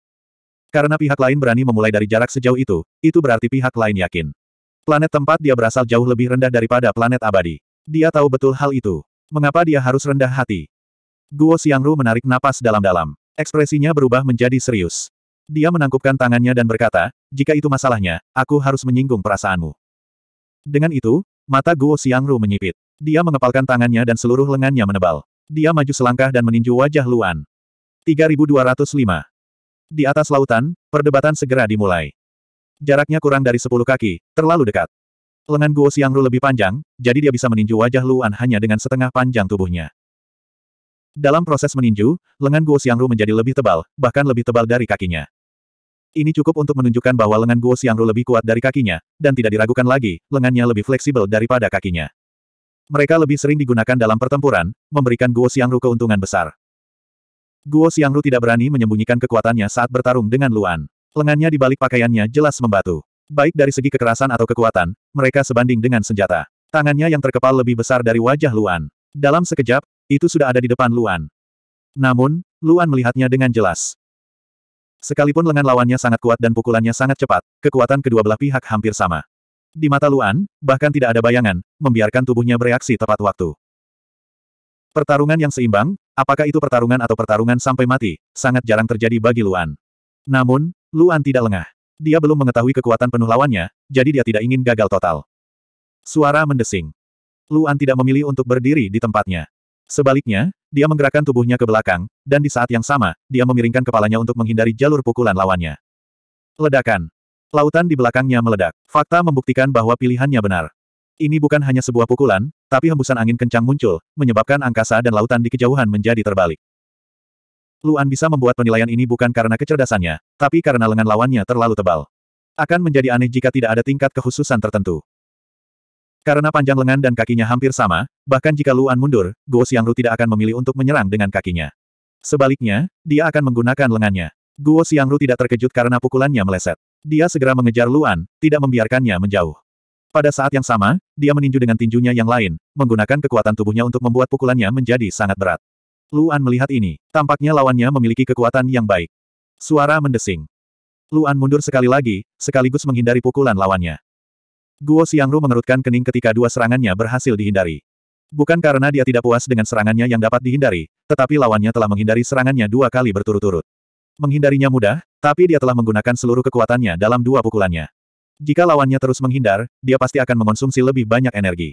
Karena pihak lain berani memulai dari jarak sejauh itu, itu berarti pihak lain yakin. Planet tempat dia berasal jauh lebih rendah daripada planet abadi. Dia tahu betul hal itu. Mengapa dia harus rendah hati? Guo Xiangru menarik napas dalam-dalam. Ekspresinya berubah menjadi serius. Dia menangkupkan tangannya dan berkata, jika itu masalahnya, aku harus menyinggung perasaanmu. Dengan itu, mata Guo Xiangru menyipit. Dia mengepalkan tangannya dan seluruh lengannya menebal. Dia maju selangkah dan meninju wajah Luan. 3205. Di atas lautan, perdebatan segera dimulai. Jaraknya kurang dari sepuluh kaki, terlalu dekat. Lengan Guo Xiangru lebih panjang, jadi dia bisa meninju wajah Luan hanya dengan setengah panjang tubuhnya. Dalam proses meninju, lengan Guo Xiangru menjadi lebih tebal, bahkan lebih tebal dari kakinya. Ini cukup untuk menunjukkan bahwa lengan Guo Xiangru lebih kuat dari kakinya, dan tidak diragukan lagi, lengannya lebih fleksibel daripada kakinya. Mereka lebih sering digunakan dalam pertempuran, memberikan Guo Xiangru keuntungan besar. Guo Xiangru tidak berani menyembunyikan kekuatannya saat bertarung dengan Luan. Lengannya di balik pakaiannya jelas membatu. Baik dari segi kekerasan atau kekuatan, mereka sebanding dengan senjata. Tangannya yang terkepal lebih besar dari wajah Luan. Dalam sekejap, itu sudah ada di depan Luan. Namun, Luan melihatnya dengan jelas. Sekalipun lengan lawannya sangat kuat dan pukulannya sangat cepat, kekuatan kedua belah pihak hampir sama. Di mata Luan, bahkan tidak ada bayangan, membiarkan tubuhnya bereaksi tepat waktu. Pertarungan yang seimbang, apakah itu pertarungan atau pertarungan sampai mati, sangat jarang terjadi bagi Luan. Namun, Luan tidak lengah. Dia belum mengetahui kekuatan penuh lawannya, jadi dia tidak ingin gagal total. Suara mendesing. Luan tidak memilih untuk berdiri di tempatnya. Sebaliknya, dia menggerakkan tubuhnya ke belakang, dan di saat yang sama, dia memiringkan kepalanya untuk menghindari jalur pukulan lawannya. Ledakan. Lautan di belakangnya meledak. Fakta membuktikan bahwa pilihannya benar. Ini bukan hanya sebuah pukulan, tapi hembusan angin kencang muncul, menyebabkan angkasa dan lautan di kejauhan menjadi terbalik. Luan bisa membuat penilaian ini bukan karena kecerdasannya, tapi karena lengan lawannya terlalu tebal. Akan menjadi aneh jika tidak ada tingkat kehususan tertentu. Karena panjang lengan dan kakinya hampir sama, bahkan jika Luan mundur, Guo Xiangru tidak akan memilih untuk menyerang dengan kakinya. Sebaliknya, dia akan menggunakan lengannya. Guo Xiangru tidak terkejut karena pukulannya meleset. Dia segera mengejar Luan, tidak membiarkannya menjauh. Pada saat yang sama, dia meninju dengan tinjunya yang lain, menggunakan kekuatan tubuhnya untuk membuat pukulannya menjadi sangat berat. Luan melihat ini, tampaknya lawannya memiliki kekuatan yang baik. Suara mendesing. Luan mundur sekali lagi, sekaligus menghindari pukulan lawannya. Guo Xiangru mengerutkan kening ketika dua serangannya berhasil dihindari. Bukan karena dia tidak puas dengan serangannya yang dapat dihindari, tetapi lawannya telah menghindari serangannya dua kali berturut-turut. Menghindarinya mudah, tapi dia telah menggunakan seluruh kekuatannya dalam dua pukulannya. Jika lawannya terus menghindar, dia pasti akan mengonsumsi lebih banyak energi.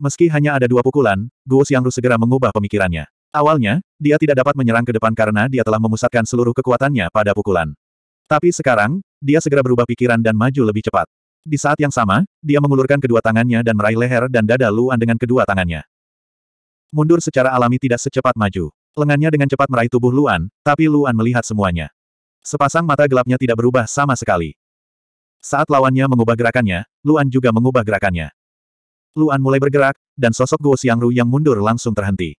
Meski hanya ada dua pukulan, Guo Xiangru segera mengubah pemikirannya. Awalnya, dia tidak dapat menyerang ke depan karena dia telah memusatkan seluruh kekuatannya pada pukulan. Tapi sekarang, dia segera berubah pikiran dan maju lebih cepat. Di saat yang sama, dia mengulurkan kedua tangannya dan meraih leher dan dada Luan dengan kedua tangannya. Mundur secara alami tidak secepat maju. Lengannya dengan cepat meraih tubuh Luan, tapi Luan melihat semuanya. Sepasang mata gelapnya tidak berubah sama sekali. Saat lawannya mengubah gerakannya, Luan juga mengubah gerakannya. Luan mulai bergerak, dan sosok Guo Xiangru yang mundur langsung terhenti.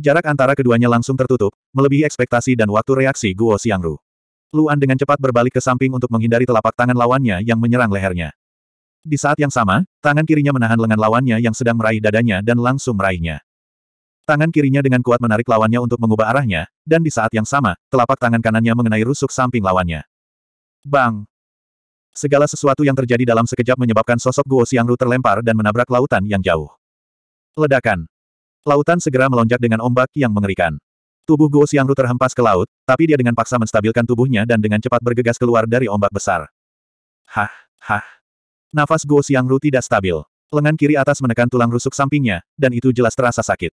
Jarak antara keduanya langsung tertutup, melebihi ekspektasi dan waktu reaksi Guo Xiangru. Luan dengan cepat berbalik ke samping untuk menghindari telapak tangan lawannya yang menyerang lehernya. Di saat yang sama, tangan kirinya menahan lengan lawannya yang sedang meraih dadanya dan langsung meraihnya. Tangan kirinya dengan kuat menarik lawannya untuk mengubah arahnya, dan di saat yang sama, telapak tangan kanannya mengenai rusuk samping lawannya. Bang! Segala sesuatu yang terjadi dalam sekejap menyebabkan sosok Guo Xiangru terlempar dan menabrak lautan yang jauh. Ledakan. Lautan segera melonjak dengan ombak yang mengerikan. Tubuh Guo Xiangru terhempas ke laut, tapi dia dengan paksa menstabilkan tubuhnya dan dengan cepat bergegas keluar dari ombak besar. Hah, hah. Nafas Guo Xiangru tidak stabil. Lengan kiri atas menekan tulang rusuk sampingnya, dan itu jelas terasa sakit.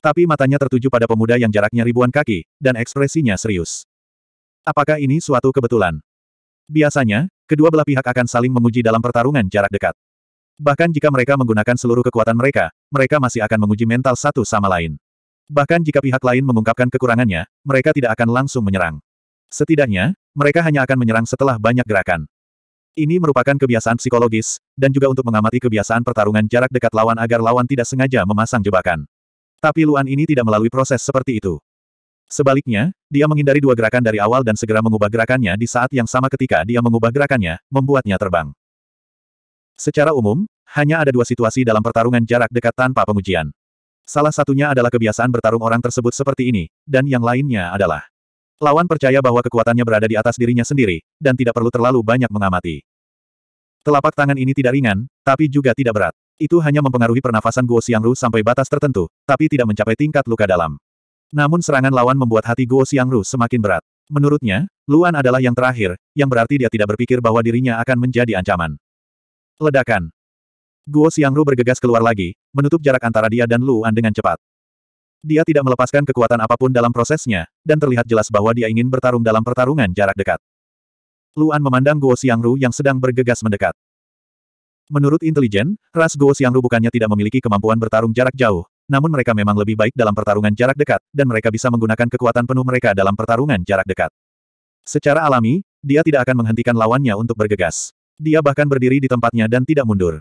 Tapi matanya tertuju pada pemuda yang jaraknya ribuan kaki, dan ekspresinya serius. Apakah ini suatu kebetulan? Biasanya, kedua belah pihak akan saling menguji dalam pertarungan jarak dekat. Bahkan jika mereka menggunakan seluruh kekuatan mereka, mereka masih akan menguji mental satu sama lain. Bahkan jika pihak lain mengungkapkan kekurangannya, mereka tidak akan langsung menyerang. Setidaknya, mereka hanya akan menyerang setelah banyak gerakan. Ini merupakan kebiasaan psikologis, dan juga untuk mengamati kebiasaan pertarungan jarak dekat lawan agar lawan tidak sengaja memasang jebakan. Tapi Luan ini tidak melalui proses seperti itu. Sebaliknya, dia menghindari dua gerakan dari awal dan segera mengubah gerakannya di saat yang sama ketika dia mengubah gerakannya, membuatnya terbang. Secara umum, hanya ada dua situasi dalam pertarungan jarak dekat tanpa pengujian. Salah satunya adalah kebiasaan bertarung orang tersebut seperti ini, dan yang lainnya adalah lawan percaya bahwa kekuatannya berada di atas dirinya sendiri, dan tidak perlu terlalu banyak mengamati. Telapak tangan ini tidak ringan, tapi juga tidak berat. Itu hanya mempengaruhi pernafasan Guo Xiangru sampai batas tertentu, tapi tidak mencapai tingkat luka dalam. Namun serangan lawan membuat hati Guo Xiangru semakin berat. Menurutnya, Luan adalah yang terakhir, yang berarti dia tidak berpikir bahwa dirinya akan menjadi ancaman. Ledakan. Guo Xiangru bergegas keluar lagi, menutup jarak antara dia dan Luan dengan cepat. Dia tidak melepaskan kekuatan apapun dalam prosesnya, dan terlihat jelas bahwa dia ingin bertarung dalam pertarungan jarak dekat. Luan memandang Guo Xiangru yang sedang bergegas mendekat. Menurut intelijen, ras Guo Xiangru bukannya tidak memiliki kemampuan bertarung jarak jauh, namun mereka memang lebih baik dalam pertarungan jarak dekat, dan mereka bisa menggunakan kekuatan penuh mereka dalam pertarungan jarak dekat. Secara alami, dia tidak akan menghentikan lawannya untuk bergegas. Dia bahkan berdiri di tempatnya dan tidak mundur.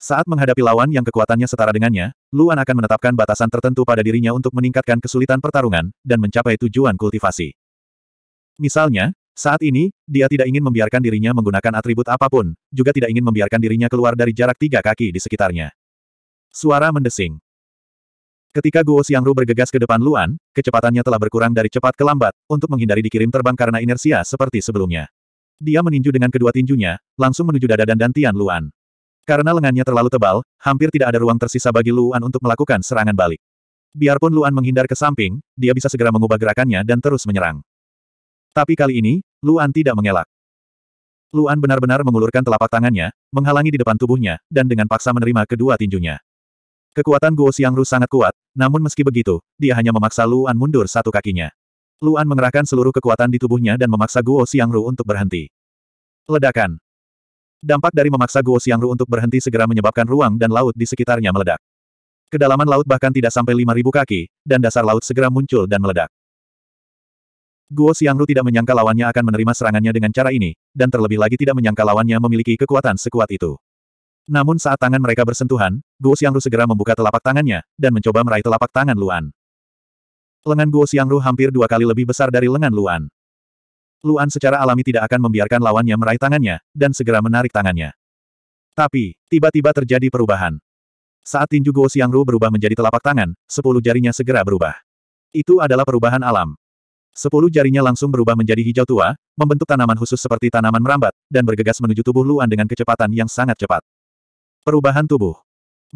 Saat menghadapi lawan yang kekuatannya setara dengannya, Luan akan menetapkan batasan tertentu pada dirinya untuk meningkatkan kesulitan pertarungan, dan mencapai tujuan kultivasi. Misalnya, saat ini, dia tidak ingin membiarkan dirinya menggunakan atribut apapun, juga tidak ingin membiarkan dirinya keluar dari jarak tiga kaki di sekitarnya. Suara mendesing. Ketika Guo Xiangru bergegas ke depan Luan, kecepatannya telah berkurang dari cepat ke lambat, untuk menghindari dikirim terbang karena inersia seperti sebelumnya. Dia meninju dengan kedua tinjunya, langsung menuju dada dan dantian Luan. Karena lengannya terlalu tebal, hampir tidak ada ruang tersisa bagi Luan untuk melakukan serangan balik. Biarpun Luan menghindar ke samping, dia bisa segera mengubah gerakannya dan terus menyerang. Tapi kali ini, Luan tidak mengelak. Luan benar-benar mengulurkan telapak tangannya, menghalangi di depan tubuhnya, dan dengan paksa menerima kedua tinjunya. Kekuatan Guo Xiangru sangat kuat, namun meski begitu, dia hanya memaksa Luan mundur satu kakinya. Luan mengerahkan seluruh kekuatan di tubuhnya dan memaksa Guo Xiangru untuk berhenti. Ledakan. Dampak dari memaksa Guo Xiangru untuk berhenti segera menyebabkan ruang dan laut di sekitarnya meledak. Kedalaman laut bahkan tidak sampai 5.000 kaki, dan dasar laut segera muncul dan meledak. Guo Xiangru tidak menyangka lawannya akan menerima serangannya dengan cara ini, dan terlebih lagi tidak menyangka lawannya memiliki kekuatan sekuat itu. Namun saat tangan mereka bersentuhan, Guo Xiangru segera membuka telapak tangannya, dan mencoba meraih telapak tangan Luan. Lengan Guo Xiangru hampir dua kali lebih besar dari lengan Luan. Luan secara alami tidak akan membiarkan lawannya meraih tangannya, dan segera menarik tangannya. Tapi, tiba-tiba terjadi perubahan. Saat tinju Guo Xiangru berubah menjadi telapak tangan, sepuluh jarinya segera berubah. Itu adalah perubahan alam. Sepuluh jarinya langsung berubah menjadi hijau tua, membentuk tanaman khusus seperti tanaman merambat, dan bergegas menuju tubuh Luan dengan kecepatan yang sangat cepat. Perubahan tubuh.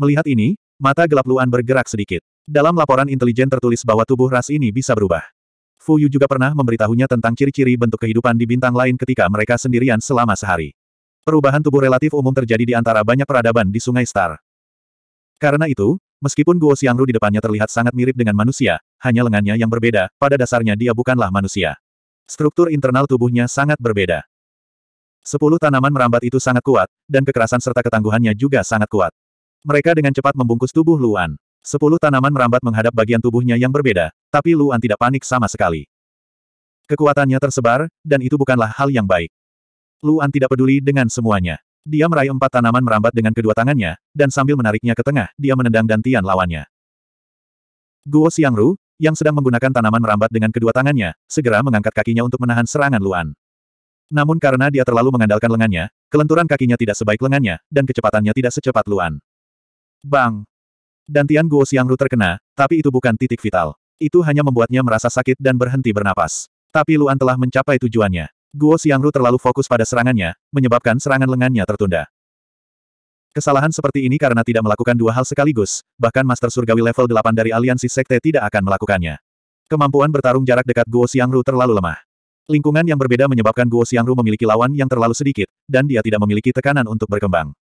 Melihat ini, mata gelap Luan bergerak sedikit. Dalam laporan intelijen tertulis bahwa tubuh ras ini bisa berubah. Fu Yu juga pernah memberitahunya tentang ciri-ciri bentuk kehidupan di bintang lain ketika mereka sendirian selama sehari. Perubahan tubuh relatif umum terjadi di antara banyak peradaban di Sungai Star. Karena itu, meskipun Guo Xiangru di depannya terlihat sangat mirip dengan manusia, hanya lengannya yang berbeda, pada dasarnya dia bukanlah manusia. Struktur internal tubuhnya sangat berbeda. Sepuluh tanaman merambat itu sangat kuat, dan kekerasan serta ketangguhannya juga sangat kuat. Mereka dengan cepat membungkus tubuh Luan. Sepuluh tanaman merambat menghadap bagian tubuhnya yang berbeda, tapi Luan tidak panik sama sekali. Kekuatannya tersebar, dan itu bukanlah hal yang baik. Luan tidak peduli dengan semuanya. Dia meraih empat tanaman merambat dengan kedua tangannya, dan sambil menariknya ke tengah, dia menendang dantian lawannya. Guo Xiangru, yang sedang menggunakan tanaman merambat dengan kedua tangannya, segera mengangkat kakinya untuk menahan serangan Luan. Namun karena dia terlalu mengandalkan lengannya, kelenturan kakinya tidak sebaik lengannya, dan kecepatannya tidak secepat Luan. Bang! Dan Tian Guo Xiangru terkena, tapi itu bukan titik vital. Itu hanya membuatnya merasa sakit dan berhenti bernapas. Tapi Luan telah mencapai tujuannya. Guo Xiangru terlalu fokus pada serangannya, menyebabkan serangan lengannya tertunda. Kesalahan seperti ini karena tidak melakukan dua hal sekaligus, bahkan Master Surgawi level 8 dari aliansi sekte tidak akan melakukannya. Kemampuan bertarung jarak dekat Guo Xiangru terlalu lemah. Lingkungan yang berbeda menyebabkan Guo Xiangru memiliki lawan yang terlalu sedikit, dan dia tidak memiliki tekanan untuk berkembang.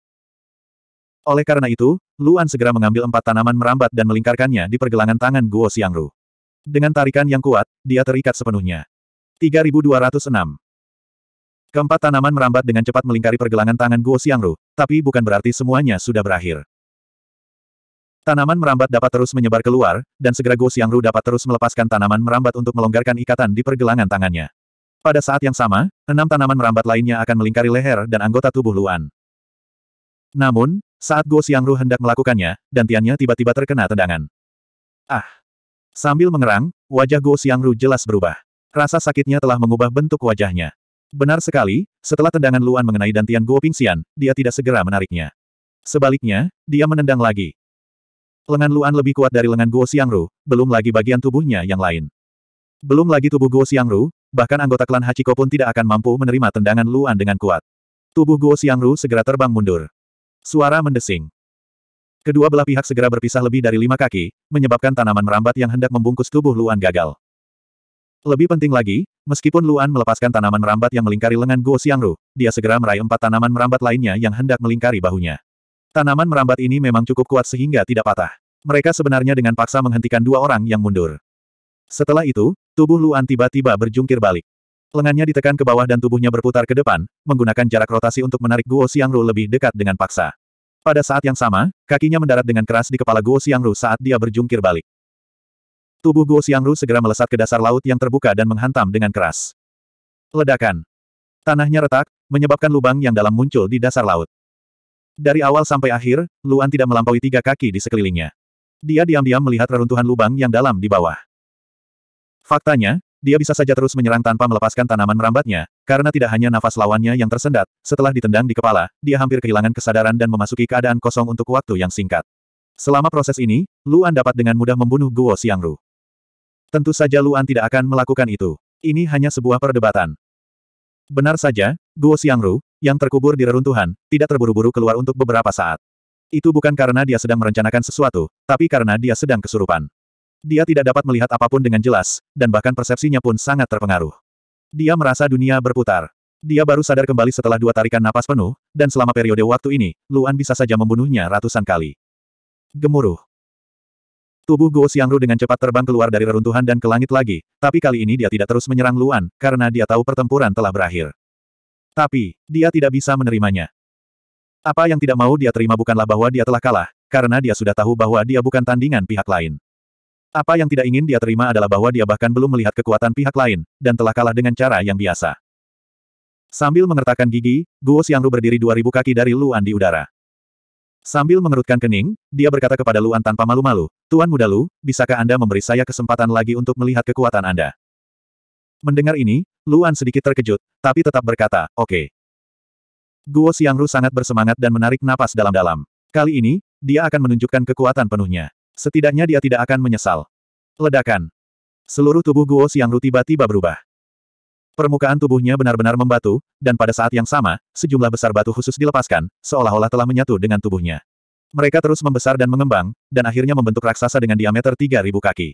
Oleh karena itu, Luan segera mengambil empat tanaman merambat dan melingkarkannya di pergelangan tangan Guo Xiangru. Dengan tarikan yang kuat, dia terikat sepenuhnya. 3206 Keempat tanaman merambat dengan cepat melingkari pergelangan tangan Guo Xiangru, tapi bukan berarti semuanya sudah berakhir. Tanaman merambat dapat terus menyebar keluar, dan segera Guo Xiangru dapat terus melepaskan tanaman merambat untuk melonggarkan ikatan di pergelangan tangannya. Pada saat yang sama, enam tanaman merambat lainnya akan melingkari leher dan anggota tubuh Luan. Namun, saat Guo Xiangru hendak melakukannya, dantiannya tiba-tiba terkena tendangan. Ah! Sambil mengerang, wajah Guo Xiangru jelas berubah. Rasa sakitnya telah mengubah bentuk wajahnya. Benar sekali, setelah tendangan Luan mengenai dantian Guo Pingxian, dia tidak segera menariknya. Sebaliknya, dia menendang lagi. Lengan Luan lebih kuat dari lengan Guo Xiangru, belum lagi bagian tubuhnya yang lain. Belum lagi tubuh Guo Xiangru, bahkan anggota klan Hachiko pun tidak akan mampu menerima tendangan Luan dengan kuat. Tubuh Guo Xiangru segera terbang mundur. Suara mendesing. Kedua belah pihak segera berpisah lebih dari lima kaki, menyebabkan tanaman merambat yang hendak membungkus tubuh Luan gagal. Lebih penting lagi, meskipun Luan melepaskan tanaman merambat yang melingkari lengan Guo Xiangru, dia segera meraih empat tanaman merambat lainnya yang hendak melingkari bahunya. Tanaman merambat ini memang cukup kuat sehingga tidak patah. Mereka sebenarnya dengan paksa menghentikan dua orang yang mundur. Setelah itu, Tubuh Luan tiba-tiba berjungkir balik. Lengannya ditekan ke bawah dan tubuhnya berputar ke depan, menggunakan jarak rotasi untuk menarik Guo Xiangru lebih dekat dengan paksa. Pada saat yang sama, kakinya mendarat dengan keras di kepala Guo Xiangru saat dia berjungkir balik. Tubuh Guo Xiangru segera melesat ke dasar laut yang terbuka dan menghantam dengan keras. Ledakan. Tanahnya retak, menyebabkan lubang yang dalam muncul di dasar laut. Dari awal sampai akhir, Luan tidak melampaui tiga kaki di sekelilingnya. Dia diam-diam melihat reruntuhan lubang yang dalam di bawah. Faktanya, dia bisa saja terus menyerang tanpa melepaskan tanaman merambatnya, karena tidak hanya nafas lawannya yang tersendat, setelah ditendang di kepala, dia hampir kehilangan kesadaran dan memasuki keadaan kosong untuk waktu yang singkat. Selama proses ini, Luan dapat dengan mudah membunuh Guo Xiangru. Tentu saja Luan tidak akan melakukan itu. Ini hanya sebuah perdebatan. Benar saja, Guo Xiangru, yang terkubur di reruntuhan, tidak terburu-buru keluar untuk beberapa saat. Itu bukan karena dia sedang merencanakan sesuatu, tapi karena dia sedang kesurupan. Dia tidak dapat melihat apapun dengan jelas, dan bahkan persepsinya pun sangat terpengaruh. Dia merasa dunia berputar. Dia baru sadar kembali setelah dua tarikan napas penuh, dan selama periode waktu ini, Luan bisa saja membunuhnya ratusan kali. Gemuruh. Tubuh Guo Xiangru dengan cepat terbang keluar dari reruntuhan dan ke langit lagi, tapi kali ini dia tidak terus menyerang Luan, karena dia tahu pertempuran telah berakhir. Tapi, dia tidak bisa menerimanya. Apa yang tidak mau dia terima bukanlah bahwa dia telah kalah, karena dia sudah tahu bahwa dia bukan tandingan pihak lain. Apa yang tidak ingin dia terima adalah bahwa dia bahkan belum melihat kekuatan pihak lain, dan telah kalah dengan cara yang biasa. Sambil mengertakkan gigi, Guo Xiangru berdiri 2000 kaki dari Luan di udara. Sambil mengerutkan kening, dia berkata kepada Luan tanpa malu-malu, Tuan muda Lu, bisakah Anda memberi saya kesempatan lagi untuk melihat kekuatan Anda? Mendengar ini, Luan sedikit terkejut, tapi tetap berkata, oke. Okay. Guo Xiangru sangat bersemangat dan menarik napas dalam-dalam. Kali ini, dia akan menunjukkan kekuatan penuhnya. Setidaknya dia tidak akan menyesal. Ledakan. Seluruh tubuh Guo Xiangru tiba-tiba berubah. Permukaan tubuhnya benar-benar membatu, dan pada saat yang sama, sejumlah besar batu khusus dilepaskan, seolah-olah telah menyatu dengan tubuhnya. Mereka terus membesar dan mengembang, dan akhirnya membentuk raksasa dengan diameter 3.000 kaki.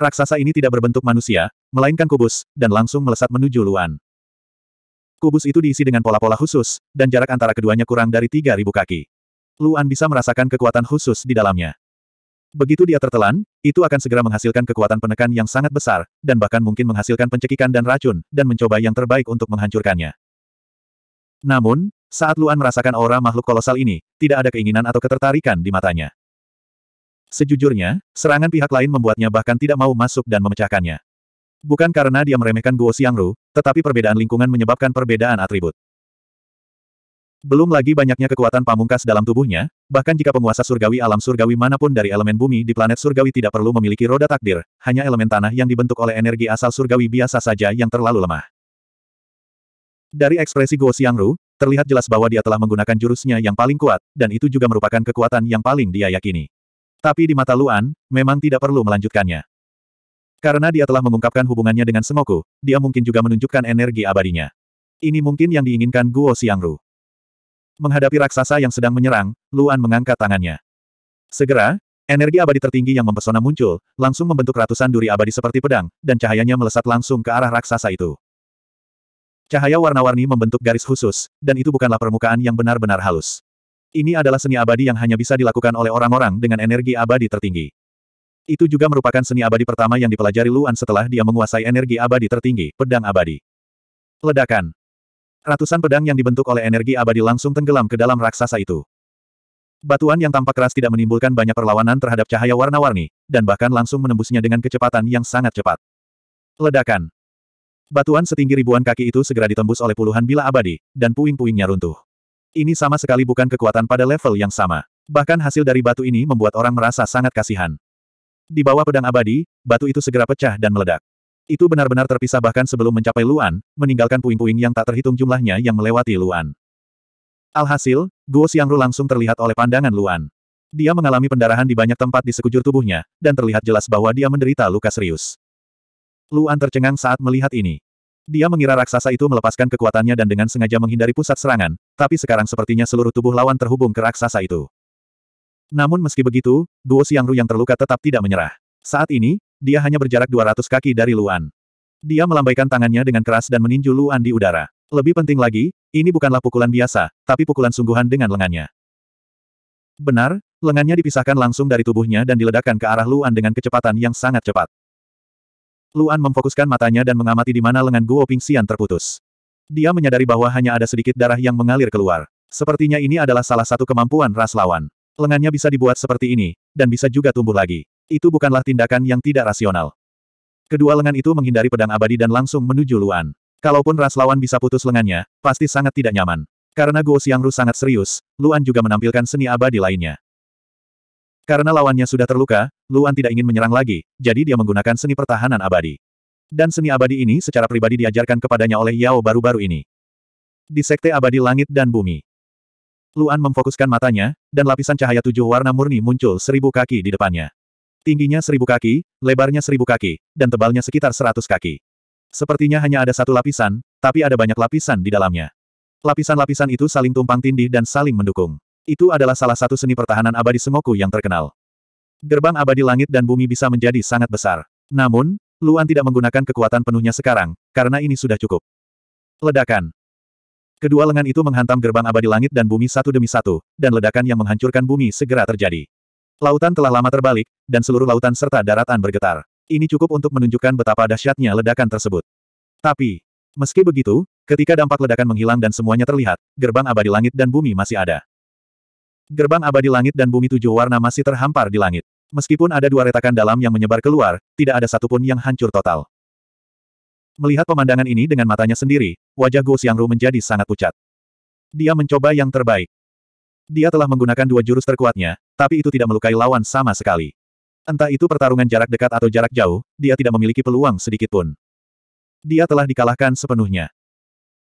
Raksasa ini tidak berbentuk manusia, melainkan kubus, dan langsung melesat menuju Luan. Kubus itu diisi dengan pola-pola khusus, dan jarak antara keduanya kurang dari 3.000 kaki. Luan bisa merasakan kekuatan khusus di dalamnya. Begitu dia tertelan, itu akan segera menghasilkan kekuatan penekan yang sangat besar, dan bahkan mungkin menghasilkan pencekikan dan racun, dan mencoba yang terbaik untuk menghancurkannya. Namun, saat Luan merasakan aura makhluk kolosal ini, tidak ada keinginan atau ketertarikan di matanya. Sejujurnya, serangan pihak lain membuatnya bahkan tidak mau masuk dan memecahkannya. Bukan karena dia meremehkan Guo Xiangru, tetapi perbedaan lingkungan menyebabkan perbedaan atribut. Belum lagi banyaknya kekuatan pamungkas dalam tubuhnya, bahkan jika penguasa surgawi alam surgawi manapun dari elemen bumi di planet surgawi tidak perlu memiliki roda takdir, hanya elemen tanah yang dibentuk oleh energi asal surgawi biasa saja yang terlalu lemah. Dari ekspresi Guo Xiangru, terlihat jelas bahwa dia telah menggunakan jurusnya yang paling kuat, dan itu juga merupakan kekuatan yang paling dia yakini. Tapi di mata Luan, memang tidak perlu melanjutkannya. Karena dia telah mengungkapkan hubungannya dengan semoku, dia mungkin juga menunjukkan energi abadinya. Ini mungkin yang diinginkan Guo Xiangru. Menghadapi raksasa yang sedang menyerang, Luan mengangkat tangannya. Segera, energi abadi tertinggi yang mempesona muncul, langsung membentuk ratusan duri abadi seperti pedang, dan cahayanya melesat langsung ke arah raksasa itu. Cahaya warna-warni membentuk garis khusus, dan itu bukanlah permukaan yang benar-benar halus. Ini adalah seni abadi yang hanya bisa dilakukan oleh orang-orang dengan energi abadi tertinggi. Itu juga merupakan seni abadi pertama yang dipelajari Luan setelah dia menguasai energi abadi tertinggi, pedang abadi. Ledakan. Ratusan pedang yang dibentuk oleh energi abadi langsung tenggelam ke dalam raksasa itu. Batuan yang tampak keras tidak menimbulkan banyak perlawanan terhadap cahaya warna-warni, dan bahkan langsung menembusnya dengan kecepatan yang sangat cepat. Ledakan. Batuan setinggi ribuan kaki itu segera ditembus oleh puluhan bila abadi, dan puing-puingnya runtuh. Ini sama sekali bukan kekuatan pada level yang sama. Bahkan hasil dari batu ini membuat orang merasa sangat kasihan. Di bawah pedang abadi, batu itu segera pecah dan meledak. Itu benar-benar terpisah bahkan sebelum mencapai Luan, meninggalkan puing-puing yang tak terhitung jumlahnya yang melewati Luan. Alhasil, Guo Xiangru langsung terlihat oleh pandangan Luan. Dia mengalami pendarahan di banyak tempat di sekujur tubuhnya, dan terlihat jelas bahwa dia menderita luka serius. Luan tercengang saat melihat ini. Dia mengira raksasa itu melepaskan kekuatannya dan dengan sengaja menghindari pusat serangan, tapi sekarang sepertinya seluruh tubuh lawan terhubung ke raksasa itu. Namun meski begitu, Guo Xiangru yang terluka tetap tidak menyerah. Saat ini, dia hanya berjarak 200 kaki dari Luan. Dia melambaikan tangannya dengan keras dan meninju Luan di udara. Lebih penting lagi, ini bukanlah pukulan biasa, tapi pukulan sungguhan dengan lengannya. Benar, lengannya dipisahkan langsung dari tubuhnya dan diledakkan ke arah Luan dengan kecepatan yang sangat cepat. Luan memfokuskan matanya dan mengamati di mana lengan Guo Pingxian terputus. Dia menyadari bahwa hanya ada sedikit darah yang mengalir keluar. Sepertinya ini adalah salah satu kemampuan ras lawan. Lengannya bisa dibuat seperti ini, dan bisa juga tumbuh lagi. Itu bukanlah tindakan yang tidak rasional. Kedua lengan itu menghindari pedang abadi dan langsung menuju Luan. Kalaupun ras lawan bisa putus lengannya, pasti sangat tidak nyaman. Karena Guo Xiangru sangat serius, Luan juga menampilkan seni abadi lainnya. Karena lawannya sudah terluka, Luan tidak ingin menyerang lagi, jadi dia menggunakan seni pertahanan abadi. Dan seni abadi ini secara pribadi diajarkan kepadanya oleh Yao baru-baru ini. Di Sekte Abadi Langit dan Bumi. Luan memfokuskan matanya, dan lapisan cahaya tujuh warna murni muncul seribu kaki di depannya. Tingginya seribu kaki, lebarnya seribu kaki, dan tebalnya sekitar seratus kaki. Sepertinya hanya ada satu lapisan, tapi ada banyak lapisan di dalamnya. Lapisan-lapisan itu saling tumpang tindih dan saling mendukung. Itu adalah salah satu seni pertahanan abadi semoku yang terkenal. Gerbang abadi langit dan bumi bisa menjadi sangat besar. Namun, Luan tidak menggunakan kekuatan penuhnya sekarang, karena ini sudah cukup. Ledakan. Kedua lengan itu menghantam gerbang abadi langit dan bumi satu demi satu, dan ledakan yang menghancurkan bumi segera terjadi. Lautan telah lama terbalik, dan seluruh lautan serta daratan bergetar. Ini cukup untuk menunjukkan betapa dahsyatnya ledakan tersebut. Tapi, meski begitu, ketika dampak ledakan menghilang dan semuanya terlihat, gerbang abadi langit dan bumi masih ada. Gerbang abadi langit dan bumi tujuh warna masih terhampar di langit. Meskipun ada dua retakan dalam yang menyebar keluar, tidak ada satupun yang hancur total. Melihat pemandangan ini dengan matanya sendiri, wajah Guo Xiangru menjadi sangat pucat. Dia mencoba yang terbaik. Dia telah menggunakan dua jurus terkuatnya, tapi itu tidak melukai lawan sama sekali. Entah itu pertarungan jarak dekat atau jarak jauh, dia tidak memiliki peluang sedikit pun. Dia telah dikalahkan sepenuhnya.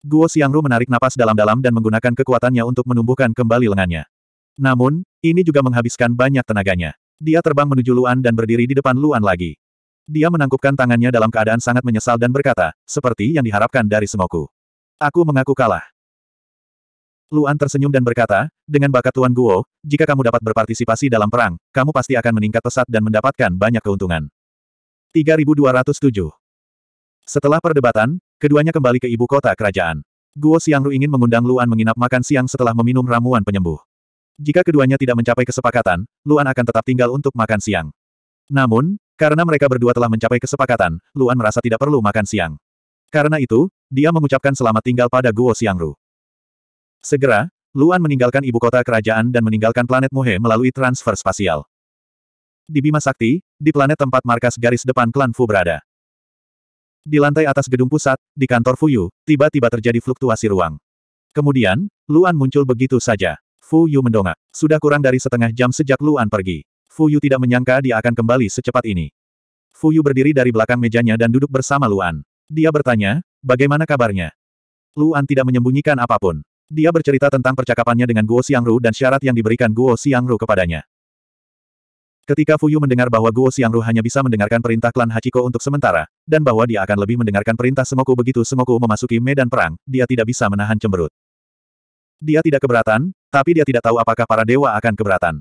Guo Xiangru menarik napas dalam-dalam dan menggunakan kekuatannya untuk menumbuhkan kembali lengannya. Namun, ini juga menghabiskan banyak tenaganya. Dia terbang menuju Luan dan berdiri di depan Luan lagi. Dia menangkupkan tangannya dalam keadaan sangat menyesal dan berkata, seperti yang diharapkan dari Semoku. Aku mengaku kalah. Luan tersenyum dan berkata, dengan bakat Tuan Guo, jika kamu dapat berpartisipasi dalam perang, kamu pasti akan meningkat pesat dan mendapatkan banyak keuntungan. 3207 Setelah perdebatan, keduanya kembali ke ibu kota kerajaan. Guo Xiangru ingin mengundang Luan menginap makan siang setelah meminum ramuan penyembuh. Jika keduanya tidak mencapai kesepakatan, Luan akan tetap tinggal untuk makan siang. Namun, karena mereka berdua telah mencapai kesepakatan, Luan merasa tidak perlu makan siang. Karena itu, dia mengucapkan selamat tinggal pada Guo Xiangru. Segera, Luan meninggalkan ibu kota kerajaan dan meninggalkan planet Muhe melalui transfer spasial. Di Bima Sakti, di planet tempat markas garis depan klan Fu berada. Di lantai atas gedung pusat, di kantor Fu Yu, tiba-tiba terjadi fluktuasi ruang. Kemudian, Luan muncul begitu saja. Fu Yu mendongak. Sudah kurang dari setengah jam sejak Luan pergi. Fu Yu tidak menyangka dia akan kembali secepat ini. Fu Yu berdiri dari belakang mejanya dan duduk bersama Luan. Dia bertanya, bagaimana kabarnya? Luan tidak menyembunyikan apapun. Dia bercerita tentang percakapannya dengan Guo Xiangru dan syarat yang diberikan Guo Xiangru kepadanya. Ketika Fuyu mendengar bahwa Guo Xiangru hanya bisa mendengarkan perintah klan Hachiko untuk sementara, dan bahwa dia akan lebih mendengarkan perintah Semoku begitu Semoku memasuki medan perang, dia tidak bisa menahan cemberut. Dia tidak keberatan, tapi dia tidak tahu apakah para dewa akan keberatan.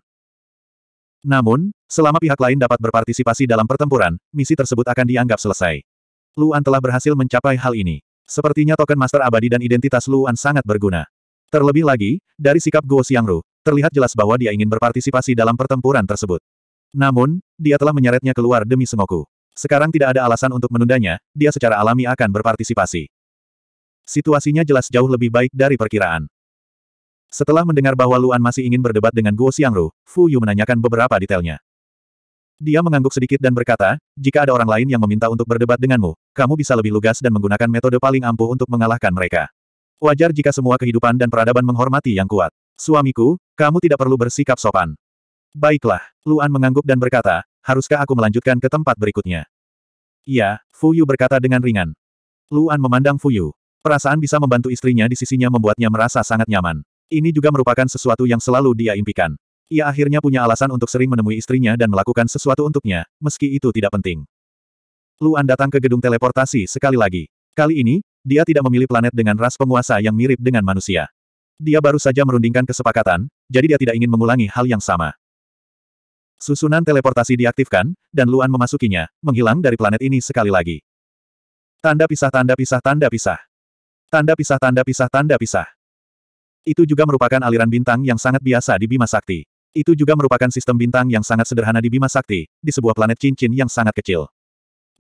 Namun, selama pihak lain dapat berpartisipasi dalam pertempuran, misi tersebut akan dianggap selesai. Luan telah berhasil mencapai hal ini. Sepertinya token master abadi dan identitas Luan sangat berguna. Terlebih lagi, dari sikap Guo Xiangru, terlihat jelas bahwa dia ingin berpartisipasi dalam pertempuran tersebut. Namun, dia telah menyeretnya keluar demi Sengoku. Sekarang tidak ada alasan untuk menundanya, dia secara alami akan berpartisipasi. Situasinya jelas jauh lebih baik dari perkiraan. Setelah mendengar bahwa Luan masih ingin berdebat dengan Guo Xiangru, Fu Yu menanyakan beberapa detailnya. Dia mengangguk sedikit dan berkata, jika ada orang lain yang meminta untuk berdebat denganmu, kamu bisa lebih lugas dan menggunakan metode paling ampuh untuk mengalahkan mereka. Wajar jika semua kehidupan dan peradaban menghormati yang kuat. Suamiku, kamu tidak perlu bersikap sopan. Baiklah, Luan mengangguk dan berkata, haruskah aku melanjutkan ke tempat berikutnya? Iya, Yu berkata dengan ringan. Luan memandang Fu Yu. Perasaan bisa membantu istrinya di sisinya membuatnya merasa sangat nyaman. Ini juga merupakan sesuatu yang selalu dia impikan. Ia akhirnya punya alasan untuk sering menemui istrinya dan melakukan sesuatu untuknya, meski itu tidak penting. Luan datang ke gedung teleportasi sekali lagi. Kali ini, dia tidak memilih planet dengan ras penguasa yang mirip dengan manusia. Dia baru saja merundingkan kesepakatan, jadi dia tidak ingin mengulangi hal yang sama. Susunan teleportasi diaktifkan, dan Luan memasukinya, menghilang dari planet ini sekali lagi. Tanda pisah tanda pisah tanda pisah. Tanda pisah tanda pisah tanda pisah. Itu juga merupakan aliran bintang yang sangat biasa di Bima Sakti. Itu juga merupakan sistem bintang yang sangat sederhana di Bima Sakti, di sebuah planet cincin yang sangat kecil.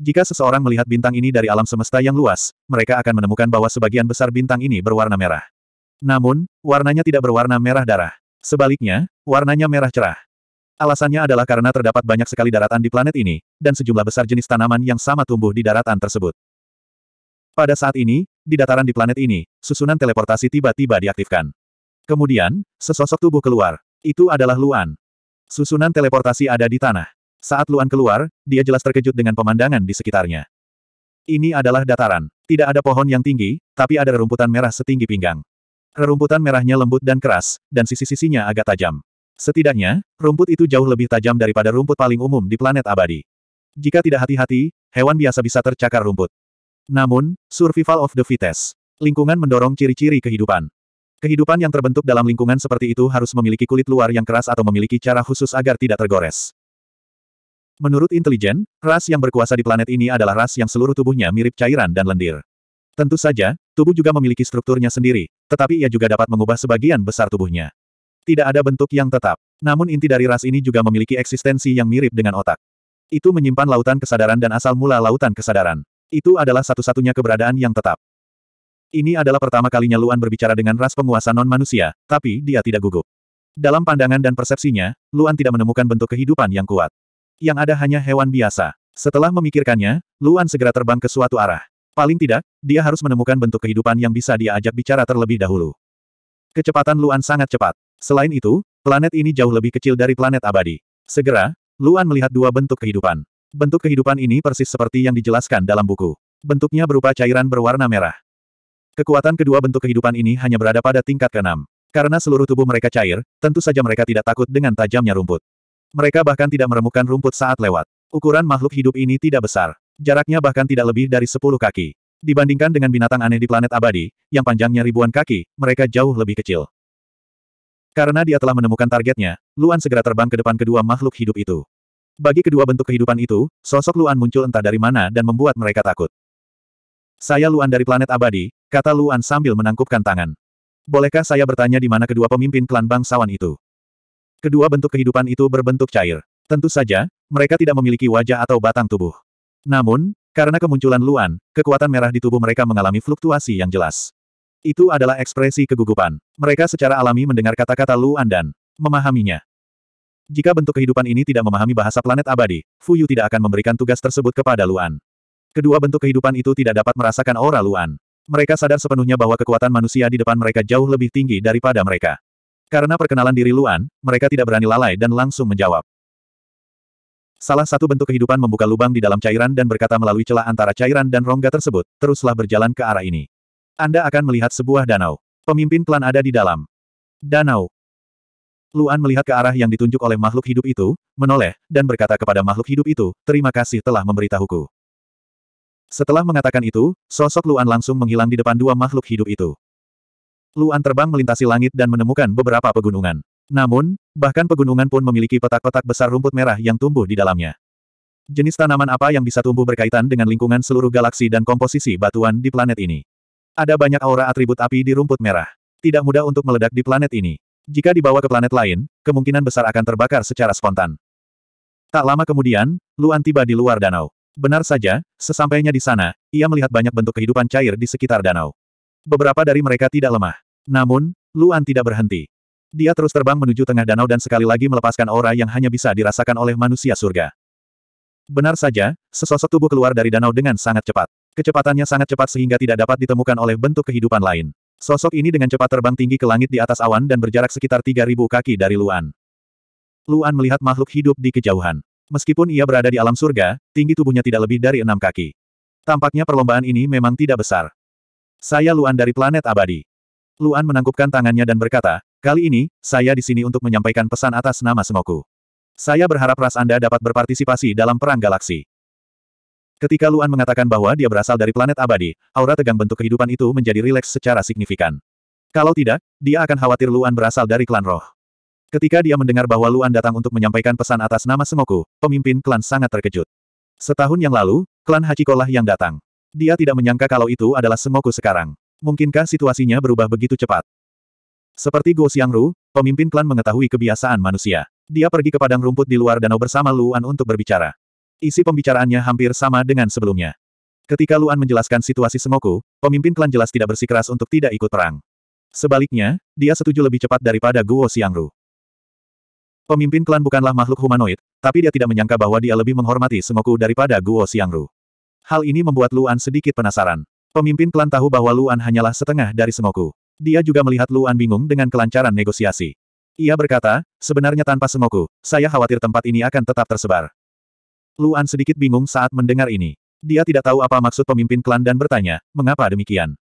Jika seseorang melihat bintang ini dari alam semesta yang luas, mereka akan menemukan bahwa sebagian besar bintang ini berwarna merah. Namun, warnanya tidak berwarna merah darah. Sebaliknya, warnanya merah cerah. Alasannya adalah karena terdapat banyak sekali daratan di planet ini, dan sejumlah besar jenis tanaman yang sama tumbuh di daratan tersebut. Pada saat ini, di dataran di planet ini, susunan teleportasi tiba-tiba diaktifkan. Kemudian, sesosok tubuh keluar, itu adalah Luan. Susunan teleportasi ada di tanah. Saat Luan keluar, dia jelas terkejut dengan pemandangan di sekitarnya. Ini adalah dataran. Tidak ada pohon yang tinggi, tapi ada rerumputan merah setinggi pinggang. Rerumputan merahnya lembut dan keras, dan sisi-sisinya agak tajam. Setidaknya, rumput itu jauh lebih tajam daripada rumput paling umum di planet abadi. Jika tidak hati-hati, hewan biasa bisa tercakar rumput. Namun, survival of the fittest. Lingkungan mendorong ciri-ciri kehidupan. Kehidupan yang terbentuk dalam lingkungan seperti itu harus memiliki kulit luar yang keras atau memiliki cara khusus agar tidak tergores. Menurut intelijen, ras yang berkuasa di planet ini adalah ras yang seluruh tubuhnya mirip cairan dan lendir. Tentu saja, tubuh juga memiliki strukturnya sendiri, tetapi ia juga dapat mengubah sebagian besar tubuhnya. Tidak ada bentuk yang tetap. Namun inti dari ras ini juga memiliki eksistensi yang mirip dengan otak. Itu menyimpan lautan kesadaran dan asal mula lautan kesadaran. Itu adalah satu-satunya keberadaan yang tetap. Ini adalah pertama kalinya Luan berbicara dengan ras penguasa non-manusia, tapi dia tidak gugup. Dalam pandangan dan persepsinya, Luan tidak menemukan bentuk kehidupan yang kuat. Yang ada hanya hewan biasa. Setelah memikirkannya, Luan segera terbang ke suatu arah. Paling tidak, dia harus menemukan bentuk kehidupan yang bisa dia ajak bicara terlebih dahulu. Kecepatan Luan sangat cepat. Selain itu, planet ini jauh lebih kecil dari planet abadi. Segera, Luan melihat dua bentuk kehidupan. Bentuk kehidupan ini persis seperti yang dijelaskan dalam buku. Bentuknya berupa cairan berwarna merah. Kekuatan kedua bentuk kehidupan ini hanya berada pada tingkat keenam. Karena seluruh tubuh mereka cair, tentu saja mereka tidak takut dengan tajamnya rumput. Mereka bahkan tidak meremukkan rumput saat lewat. Ukuran makhluk hidup ini tidak besar. Jaraknya bahkan tidak lebih dari sepuluh kaki. Dibandingkan dengan binatang aneh di planet abadi, yang panjangnya ribuan kaki, mereka jauh lebih kecil. Karena dia telah menemukan targetnya, Luan segera terbang ke depan kedua makhluk hidup itu. Bagi kedua bentuk kehidupan itu, sosok Luan muncul entah dari mana dan membuat mereka takut. Saya Luan dari planet abadi, kata Luan sambil menangkupkan tangan. Bolehkah saya bertanya di mana kedua pemimpin klan bangsawan itu? Kedua bentuk kehidupan itu berbentuk cair. Tentu saja, mereka tidak memiliki wajah atau batang tubuh. Namun, karena kemunculan Luan, kekuatan merah di tubuh mereka mengalami fluktuasi yang jelas. Itu adalah ekspresi kegugupan. Mereka secara alami mendengar kata-kata Luan dan memahaminya. Jika bentuk kehidupan ini tidak memahami bahasa planet abadi, Fuyu tidak akan memberikan tugas tersebut kepada Luan. Kedua bentuk kehidupan itu tidak dapat merasakan aura Luan. Mereka sadar sepenuhnya bahwa kekuatan manusia di depan mereka jauh lebih tinggi daripada mereka. Karena perkenalan diri Luan, mereka tidak berani lalai dan langsung menjawab. Salah satu bentuk kehidupan membuka lubang di dalam cairan dan berkata melalui celah antara cairan dan rongga tersebut, teruslah berjalan ke arah ini. Anda akan melihat sebuah danau. Pemimpin klan ada di dalam. Danau. Luan melihat ke arah yang ditunjuk oleh makhluk hidup itu, menoleh, dan berkata kepada makhluk hidup itu, terima kasih telah memberitahuku. Setelah mengatakan itu, sosok Luan langsung menghilang di depan dua makhluk hidup itu. Luan terbang melintasi langit dan menemukan beberapa pegunungan. Namun, bahkan pegunungan pun memiliki petak-petak besar rumput merah yang tumbuh di dalamnya. Jenis tanaman apa yang bisa tumbuh berkaitan dengan lingkungan seluruh galaksi dan komposisi batuan di planet ini. Ada banyak aura atribut api di rumput merah. Tidak mudah untuk meledak di planet ini. Jika dibawa ke planet lain, kemungkinan besar akan terbakar secara spontan. Tak lama kemudian, Luan tiba di luar danau. Benar saja, sesampainya di sana, ia melihat banyak bentuk kehidupan cair di sekitar danau. Beberapa dari mereka tidak lemah. Namun, Luan tidak berhenti. Dia terus terbang menuju tengah danau dan sekali lagi melepaskan aura yang hanya bisa dirasakan oleh manusia surga. Benar saja, sesosok tubuh keluar dari danau dengan sangat cepat. Kecepatannya sangat cepat sehingga tidak dapat ditemukan oleh bentuk kehidupan lain. Sosok ini dengan cepat terbang tinggi ke langit di atas awan dan berjarak sekitar 3.000 kaki dari Luan. Luan melihat makhluk hidup di kejauhan. Meskipun ia berada di alam surga, tinggi tubuhnya tidak lebih dari enam kaki. Tampaknya perlombaan ini memang tidak besar. Saya Luan dari planet abadi. Luan menangkupkan tangannya dan berkata, kali ini, saya di sini untuk menyampaikan pesan atas nama semoku. Saya berharap ras Anda dapat berpartisipasi dalam perang galaksi. Ketika Luan mengatakan bahwa dia berasal dari planet abadi, aura tegang bentuk kehidupan itu menjadi rileks secara signifikan. Kalau tidak, dia akan khawatir Luan berasal dari klan roh. Ketika dia mendengar bahwa Luan datang untuk menyampaikan pesan atas nama Semoku, pemimpin klan sangat terkejut. Setahun yang lalu, klan Hachiko lah yang datang. Dia tidak menyangka kalau itu adalah Semoku sekarang. Mungkinkah situasinya berubah begitu cepat? Seperti Guo Xiangru, pemimpin klan mengetahui kebiasaan manusia. Dia pergi ke padang rumput di luar danau bersama Luan untuk berbicara. Isi pembicaraannya hampir sama dengan sebelumnya. Ketika Luan menjelaskan situasi Semoku, pemimpin klan jelas tidak bersikeras untuk tidak ikut perang. Sebaliknya, dia setuju lebih cepat daripada Guo Xiangru. Pemimpin klan bukanlah makhluk humanoid, tapi dia tidak menyangka bahwa dia lebih menghormati Sengoku daripada Guo Xiangru. Hal ini membuat Luan sedikit penasaran. Pemimpin klan tahu bahwa Luan hanyalah setengah dari Sengoku. Dia juga melihat Luan bingung dengan kelancaran negosiasi. Ia berkata, sebenarnya tanpa Sengoku, saya khawatir tempat ini akan tetap tersebar. Luan sedikit bingung saat mendengar ini. Dia tidak tahu apa maksud pemimpin klan dan bertanya, mengapa demikian?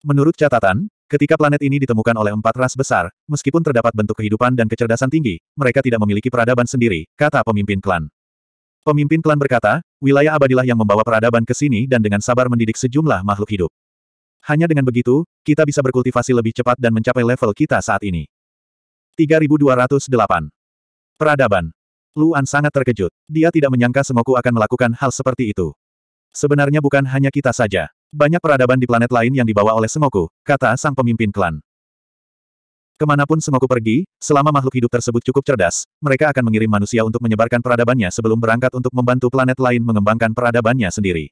Menurut catatan, ketika planet ini ditemukan oleh empat ras besar, meskipun terdapat bentuk kehidupan dan kecerdasan tinggi, mereka tidak memiliki peradaban sendiri, kata pemimpin klan. Pemimpin klan berkata, wilayah abadilah yang membawa peradaban ke sini dan dengan sabar mendidik sejumlah makhluk hidup. Hanya dengan begitu, kita bisa berkultivasi lebih cepat dan mencapai level kita saat ini. 3208. Peradaban. Luan sangat terkejut. Dia tidak menyangka Semoku akan melakukan hal seperti itu. Sebenarnya bukan hanya kita saja. Banyak peradaban di planet lain yang dibawa oleh Semoku," kata sang pemimpin klan. Kemanapun Semoku pergi, selama makhluk hidup tersebut cukup cerdas, mereka akan mengirim manusia untuk menyebarkan peradabannya sebelum berangkat untuk membantu planet lain mengembangkan peradabannya sendiri.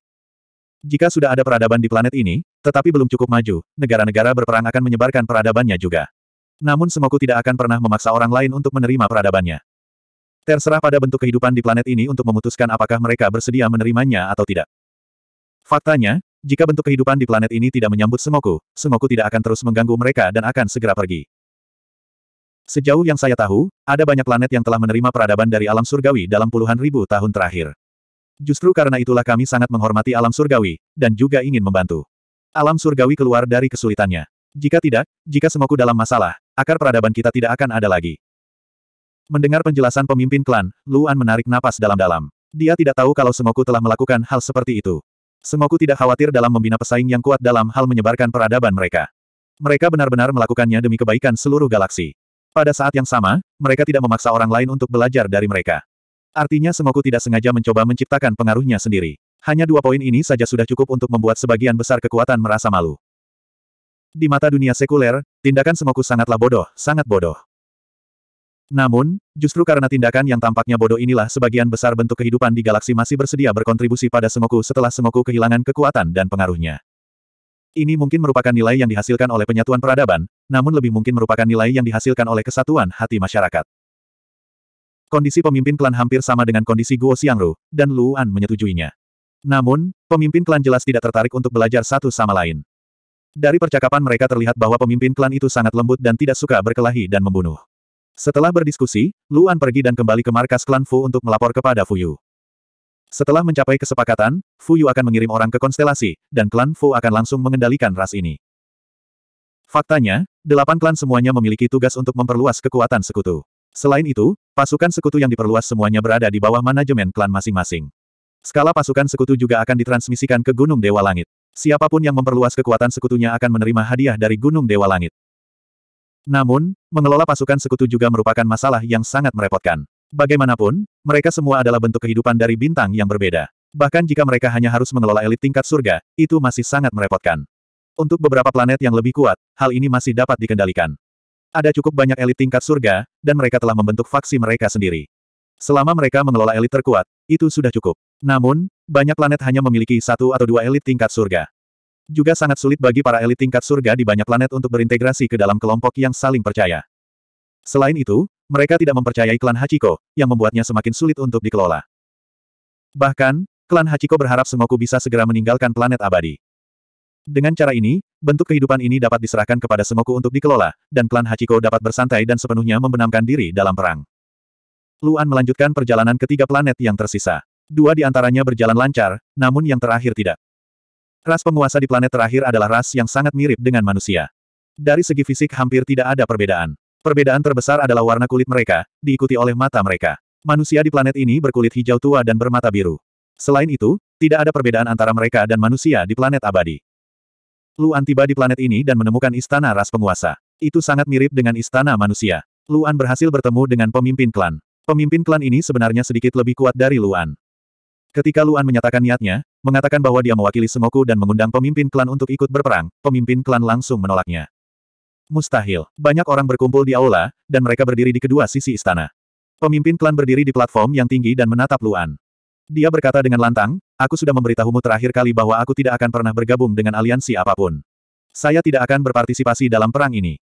Jika sudah ada peradaban di planet ini, tetapi belum cukup maju, negara-negara berperang akan menyebarkan peradabannya juga. Namun Semoku tidak akan pernah memaksa orang lain untuk menerima peradabannya. Terserah pada bentuk kehidupan di planet ini untuk memutuskan apakah mereka bersedia menerimanya atau tidak. Faktanya, jika bentuk kehidupan di planet ini tidak menyambut Sengoku, Sengoku tidak akan terus mengganggu mereka dan akan segera pergi. Sejauh yang saya tahu, ada banyak planet yang telah menerima peradaban dari alam surgawi dalam puluhan ribu tahun terakhir. Justru karena itulah kami sangat menghormati alam surgawi, dan juga ingin membantu. Alam surgawi keluar dari kesulitannya. Jika tidak, jika Sengoku dalam masalah, akar peradaban kita tidak akan ada lagi. Mendengar penjelasan pemimpin klan, Luan menarik napas dalam-dalam. Dia tidak tahu kalau Sengoku telah melakukan hal seperti itu. Sengoku tidak khawatir dalam membina pesaing yang kuat dalam hal menyebarkan peradaban mereka. Mereka benar-benar melakukannya demi kebaikan seluruh galaksi. Pada saat yang sama, mereka tidak memaksa orang lain untuk belajar dari mereka. Artinya Sengoku tidak sengaja mencoba menciptakan pengaruhnya sendiri. Hanya dua poin ini saja sudah cukup untuk membuat sebagian besar kekuatan merasa malu. Di mata dunia sekuler, tindakan Sengoku sangatlah bodoh, sangat bodoh. Namun, justru karena tindakan yang tampaknya bodoh inilah sebagian besar bentuk kehidupan di galaksi masih bersedia berkontribusi pada Sengoku setelah Sengoku kehilangan kekuatan dan pengaruhnya. Ini mungkin merupakan nilai yang dihasilkan oleh penyatuan peradaban, namun lebih mungkin merupakan nilai yang dihasilkan oleh kesatuan hati masyarakat. Kondisi pemimpin klan hampir sama dengan kondisi Guo Xiangru, dan Luan menyetujuinya. Namun, pemimpin klan jelas tidak tertarik untuk belajar satu sama lain. Dari percakapan mereka terlihat bahwa pemimpin klan itu sangat lembut dan tidak suka berkelahi dan membunuh. Setelah berdiskusi, Luan pergi dan kembali ke markas klan Fu untuk melapor kepada Fuyu. Setelah mencapai kesepakatan, Fuyu akan mengirim orang ke konstelasi, dan klan Fu akan langsung mengendalikan ras ini. Faktanya, delapan klan semuanya memiliki tugas untuk memperluas kekuatan sekutu. Selain itu, pasukan sekutu yang diperluas semuanya berada di bawah manajemen klan masing-masing. Skala pasukan sekutu juga akan ditransmisikan ke Gunung Dewa Langit. Siapapun yang memperluas kekuatan sekutunya akan menerima hadiah dari Gunung Dewa Langit. Namun, mengelola pasukan sekutu juga merupakan masalah yang sangat merepotkan. Bagaimanapun, mereka semua adalah bentuk kehidupan dari bintang yang berbeda. Bahkan jika mereka hanya harus mengelola elit tingkat surga, itu masih sangat merepotkan. Untuk beberapa planet yang lebih kuat, hal ini masih dapat dikendalikan. Ada cukup banyak elit tingkat surga, dan mereka telah membentuk faksi mereka sendiri. Selama mereka mengelola elit terkuat, itu sudah cukup. Namun, banyak planet hanya memiliki satu atau dua elit tingkat surga. Juga sangat sulit bagi para elit tingkat surga di banyak planet untuk berintegrasi ke dalam kelompok yang saling percaya. Selain itu, mereka tidak mempercayai klan Hachiko, yang membuatnya semakin sulit untuk dikelola. Bahkan, klan Hachiko berharap Sengoku bisa segera meninggalkan planet abadi. Dengan cara ini, bentuk kehidupan ini dapat diserahkan kepada Sengoku untuk dikelola, dan klan Hachiko dapat bersantai dan sepenuhnya membenamkan diri dalam perang. Luan melanjutkan perjalanan ketiga planet yang tersisa. Dua di antaranya berjalan lancar, namun yang terakhir tidak. Ras penguasa di planet terakhir adalah ras yang sangat mirip dengan manusia. Dari segi fisik hampir tidak ada perbedaan. Perbedaan terbesar adalah warna kulit mereka, diikuti oleh mata mereka. Manusia di planet ini berkulit hijau tua dan bermata biru. Selain itu, tidak ada perbedaan antara mereka dan manusia di planet abadi. Luan tiba di planet ini dan menemukan istana ras penguasa. Itu sangat mirip dengan istana manusia. Luan berhasil bertemu dengan pemimpin klan. Pemimpin klan ini sebenarnya sedikit lebih kuat dari Luan. Ketika Luan menyatakan niatnya, mengatakan bahwa dia mewakili semoku dan mengundang pemimpin klan untuk ikut berperang, pemimpin klan langsung menolaknya. Mustahil. Banyak orang berkumpul di aula, dan mereka berdiri di kedua sisi istana. Pemimpin klan berdiri di platform yang tinggi dan menatap Luan. Dia berkata dengan lantang, aku sudah memberitahumu terakhir kali bahwa aku tidak akan pernah bergabung dengan aliansi apapun. Saya tidak akan berpartisipasi dalam perang ini.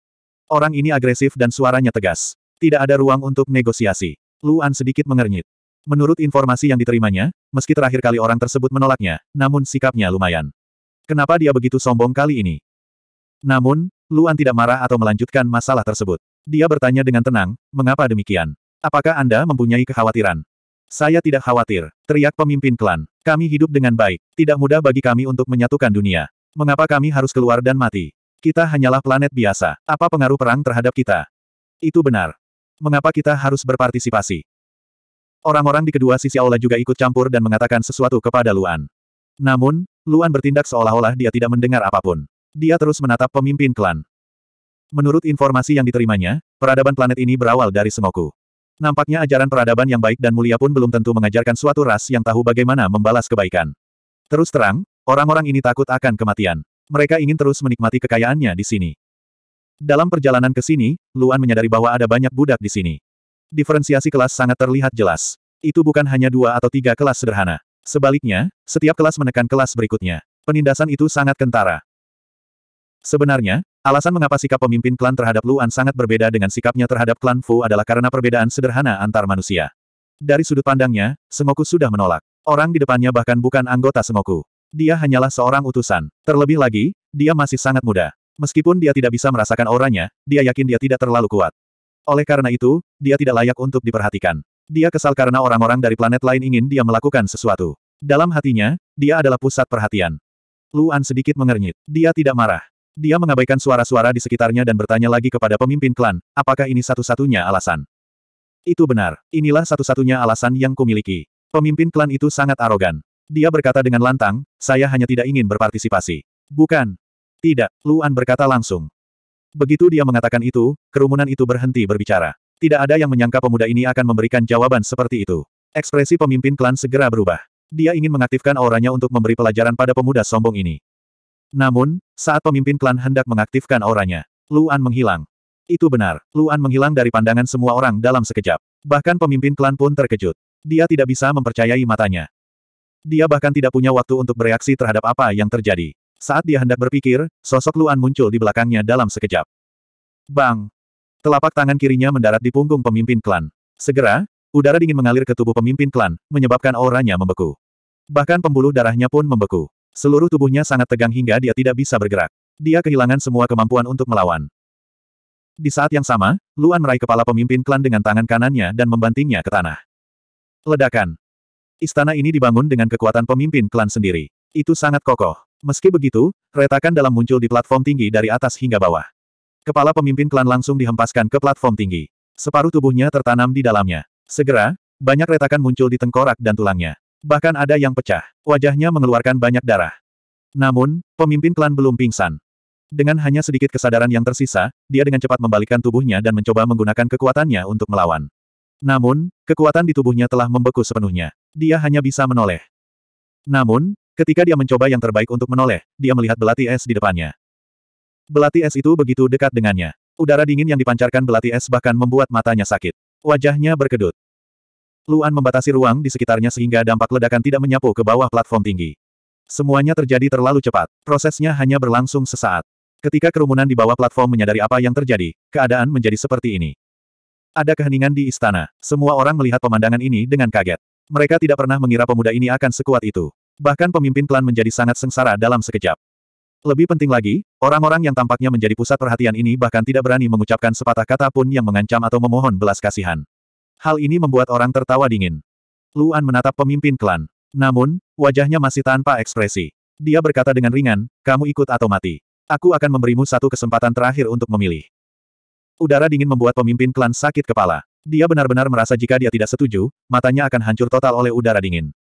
Orang ini agresif dan suaranya tegas. Tidak ada ruang untuk negosiasi. Luan sedikit mengernyit. Menurut informasi yang diterimanya, meski terakhir kali orang tersebut menolaknya, namun sikapnya lumayan. Kenapa dia begitu sombong kali ini? Namun, Luan tidak marah atau melanjutkan masalah tersebut. Dia bertanya dengan tenang, mengapa demikian? Apakah Anda mempunyai kekhawatiran? Saya tidak khawatir, teriak pemimpin klan. Kami hidup dengan baik, tidak mudah bagi kami untuk menyatukan dunia. Mengapa kami harus keluar dan mati? Kita hanyalah planet biasa. Apa pengaruh perang terhadap kita? Itu benar. Mengapa kita harus berpartisipasi? Orang-orang di kedua sisi aula juga ikut campur dan mengatakan sesuatu kepada Luan. Namun, Luan bertindak seolah-olah dia tidak mendengar apapun. Dia terus menatap pemimpin klan. Menurut informasi yang diterimanya, peradaban planet ini berawal dari Sengoku. Nampaknya ajaran peradaban yang baik dan mulia pun belum tentu mengajarkan suatu ras yang tahu bagaimana membalas kebaikan. Terus terang, orang-orang ini takut akan kematian. Mereka ingin terus menikmati kekayaannya di sini. Dalam perjalanan ke sini, Luan menyadari bahwa ada banyak budak di sini. Diferensiasi kelas sangat terlihat jelas. Itu bukan hanya dua atau tiga kelas sederhana. Sebaliknya, setiap kelas menekan kelas berikutnya. Penindasan itu sangat kentara. Sebenarnya, alasan mengapa sikap pemimpin klan terhadap Luan sangat berbeda dengan sikapnya terhadap klan Fu adalah karena perbedaan sederhana antar manusia. Dari sudut pandangnya, Sengoku sudah menolak. Orang di depannya bahkan bukan anggota Sengoku. Dia hanyalah seorang utusan. Terlebih lagi, dia masih sangat muda. Meskipun dia tidak bisa merasakan auranya, dia yakin dia tidak terlalu kuat. Oleh karena itu, dia tidak layak untuk diperhatikan. Dia kesal karena orang-orang dari planet lain ingin dia melakukan sesuatu. Dalam hatinya, dia adalah pusat perhatian. Luan sedikit mengernyit. Dia tidak marah. Dia mengabaikan suara-suara di sekitarnya dan bertanya lagi kepada pemimpin klan, apakah ini satu-satunya alasan? Itu benar. Inilah satu-satunya alasan yang kumiliki. Pemimpin klan itu sangat arogan. Dia berkata dengan lantang, saya hanya tidak ingin berpartisipasi. Bukan. Tidak, Luan berkata langsung. Begitu dia mengatakan itu, kerumunan itu berhenti berbicara. Tidak ada yang menyangka pemuda ini akan memberikan jawaban seperti itu. Ekspresi pemimpin klan segera berubah. Dia ingin mengaktifkan auranya untuk memberi pelajaran pada pemuda sombong ini. Namun, saat pemimpin klan hendak mengaktifkan auranya, Luan menghilang. Itu benar, Luan menghilang dari pandangan semua orang dalam sekejap. Bahkan pemimpin klan pun terkejut. Dia tidak bisa mempercayai matanya. Dia bahkan tidak punya waktu untuk bereaksi terhadap apa yang terjadi. Saat dia hendak berpikir, sosok Luan muncul di belakangnya dalam sekejap. Bang! Telapak tangan kirinya mendarat di punggung pemimpin klan. Segera, udara dingin mengalir ke tubuh pemimpin klan, menyebabkan auranya membeku. Bahkan pembuluh darahnya pun membeku. Seluruh tubuhnya sangat tegang hingga dia tidak bisa bergerak. Dia kehilangan semua kemampuan untuk melawan. Di saat yang sama, Luan meraih kepala pemimpin klan dengan tangan kanannya dan membantingnya ke tanah. Ledakan. Istana ini dibangun dengan kekuatan pemimpin klan sendiri. Itu sangat kokoh. Meski begitu, retakan dalam muncul di platform tinggi dari atas hingga bawah. Kepala pemimpin klan langsung dihempaskan ke platform tinggi. Separuh tubuhnya tertanam di dalamnya. Segera, banyak retakan muncul di tengkorak dan tulangnya. Bahkan ada yang pecah. Wajahnya mengeluarkan banyak darah. Namun, pemimpin klan belum pingsan. Dengan hanya sedikit kesadaran yang tersisa, dia dengan cepat membalikkan tubuhnya dan mencoba menggunakan kekuatannya untuk melawan. Namun, kekuatan di tubuhnya telah membeku sepenuhnya. Dia hanya bisa menoleh. Namun, Ketika dia mencoba yang terbaik untuk menoleh, dia melihat belati es di depannya. Belati es itu begitu dekat dengannya. Udara dingin yang dipancarkan belati es bahkan membuat matanya sakit. Wajahnya berkedut. Luan membatasi ruang di sekitarnya sehingga dampak ledakan tidak menyapu ke bawah platform tinggi. Semuanya terjadi terlalu cepat. Prosesnya hanya berlangsung sesaat. Ketika kerumunan di bawah platform menyadari apa yang terjadi, keadaan menjadi seperti ini. Ada keheningan di istana. Semua orang melihat pemandangan ini dengan kaget. Mereka tidak pernah mengira pemuda ini akan sekuat itu. Bahkan pemimpin klan menjadi sangat sengsara dalam sekejap. Lebih penting lagi, orang-orang yang tampaknya menjadi pusat perhatian ini bahkan tidak berani mengucapkan sepatah kata pun yang mengancam atau memohon belas kasihan. Hal ini membuat orang tertawa dingin. Luan menatap pemimpin klan. Namun, wajahnya masih tanpa ekspresi. Dia berkata dengan ringan, kamu ikut atau mati. Aku akan memberimu satu kesempatan terakhir untuk memilih. Udara dingin membuat pemimpin klan sakit kepala. Dia benar-benar merasa jika dia tidak setuju, matanya akan hancur total oleh udara dingin.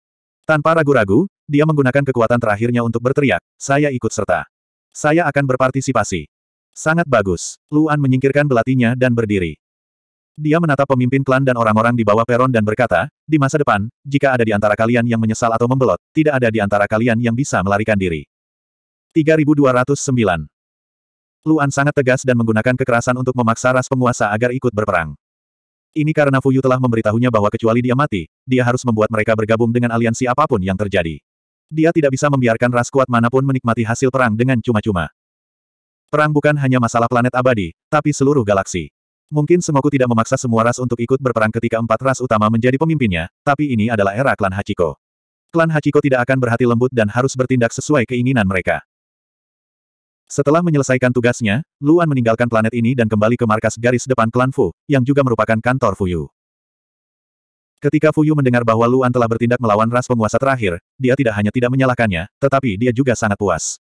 Tanpa ragu-ragu, dia menggunakan kekuatan terakhirnya untuk berteriak, saya ikut serta. Saya akan berpartisipasi. Sangat bagus. Luan menyingkirkan belatinya dan berdiri. Dia menatap pemimpin klan dan orang-orang di bawah peron dan berkata, di masa depan, jika ada di antara kalian yang menyesal atau membelot, tidak ada di antara kalian yang bisa melarikan diri. 3209 Luan sangat tegas dan menggunakan kekerasan untuk memaksa ras penguasa agar ikut berperang. Ini karena Fuyu telah memberitahunya bahwa kecuali dia mati, dia harus membuat mereka bergabung dengan aliansi apapun yang terjadi. Dia tidak bisa membiarkan ras kuat manapun menikmati hasil perang dengan cuma-cuma. Perang bukan hanya masalah planet abadi, tapi seluruh galaksi. Mungkin Semoku tidak memaksa semua ras untuk ikut berperang ketika empat ras utama menjadi pemimpinnya, tapi ini adalah era klan Hachiko. Klan Hachiko tidak akan berhati lembut dan harus bertindak sesuai keinginan mereka. Setelah menyelesaikan tugasnya, Luan meninggalkan planet ini dan kembali ke markas garis depan klan Fu, yang juga merupakan kantor Fuyu. Ketika Fuyu mendengar bahwa Luan telah bertindak melawan ras penguasa terakhir, dia tidak hanya tidak menyalahkannya, tetapi dia juga sangat puas.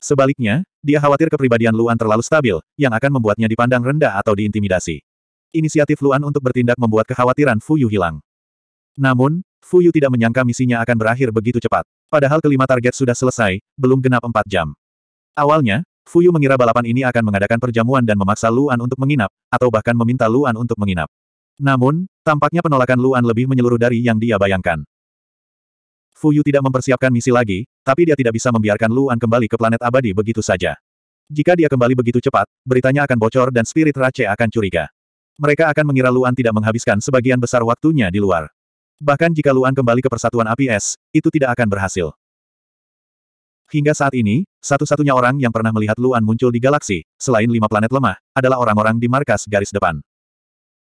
Sebaliknya, dia khawatir kepribadian Luan terlalu stabil, yang akan membuatnya dipandang rendah atau diintimidasi. Inisiatif Luan untuk bertindak membuat kekhawatiran Fuyu hilang. Namun, Fuyu tidak menyangka misinya akan berakhir begitu cepat. Padahal kelima target sudah selesai, belum genap empat jam. Awalnya, Fuyu mengira balapan ini akan mengadakan perjamuan dan memaksa Luan untuk menginap, atau bahkan meminta Luan untuk menginap. Namun, tampaknya penolakan Luan lebih menyeluruh dari yang dia bayangkan. Fu Yu tidak mempersiapkan misi lagi, tapi dia tidak bisa membiarkan Luan kembali ke planet abadi begitu saja. Jika dia kembali begitu cepat, beritanya akan bocor dan spirit Rache akan curiga. Mereka akan mengira Luan tidak menghabiskan sebagian besar waktunya di luar. Bahkan jika Luan kembali ke persatuan api es, itu tidak akan berhasil. Hingga saat ini, satu-satunya orang yang pernah melihat Luan muncul di galaksi, selain lima planet lemah, adalah orang-orang di markas garis depan.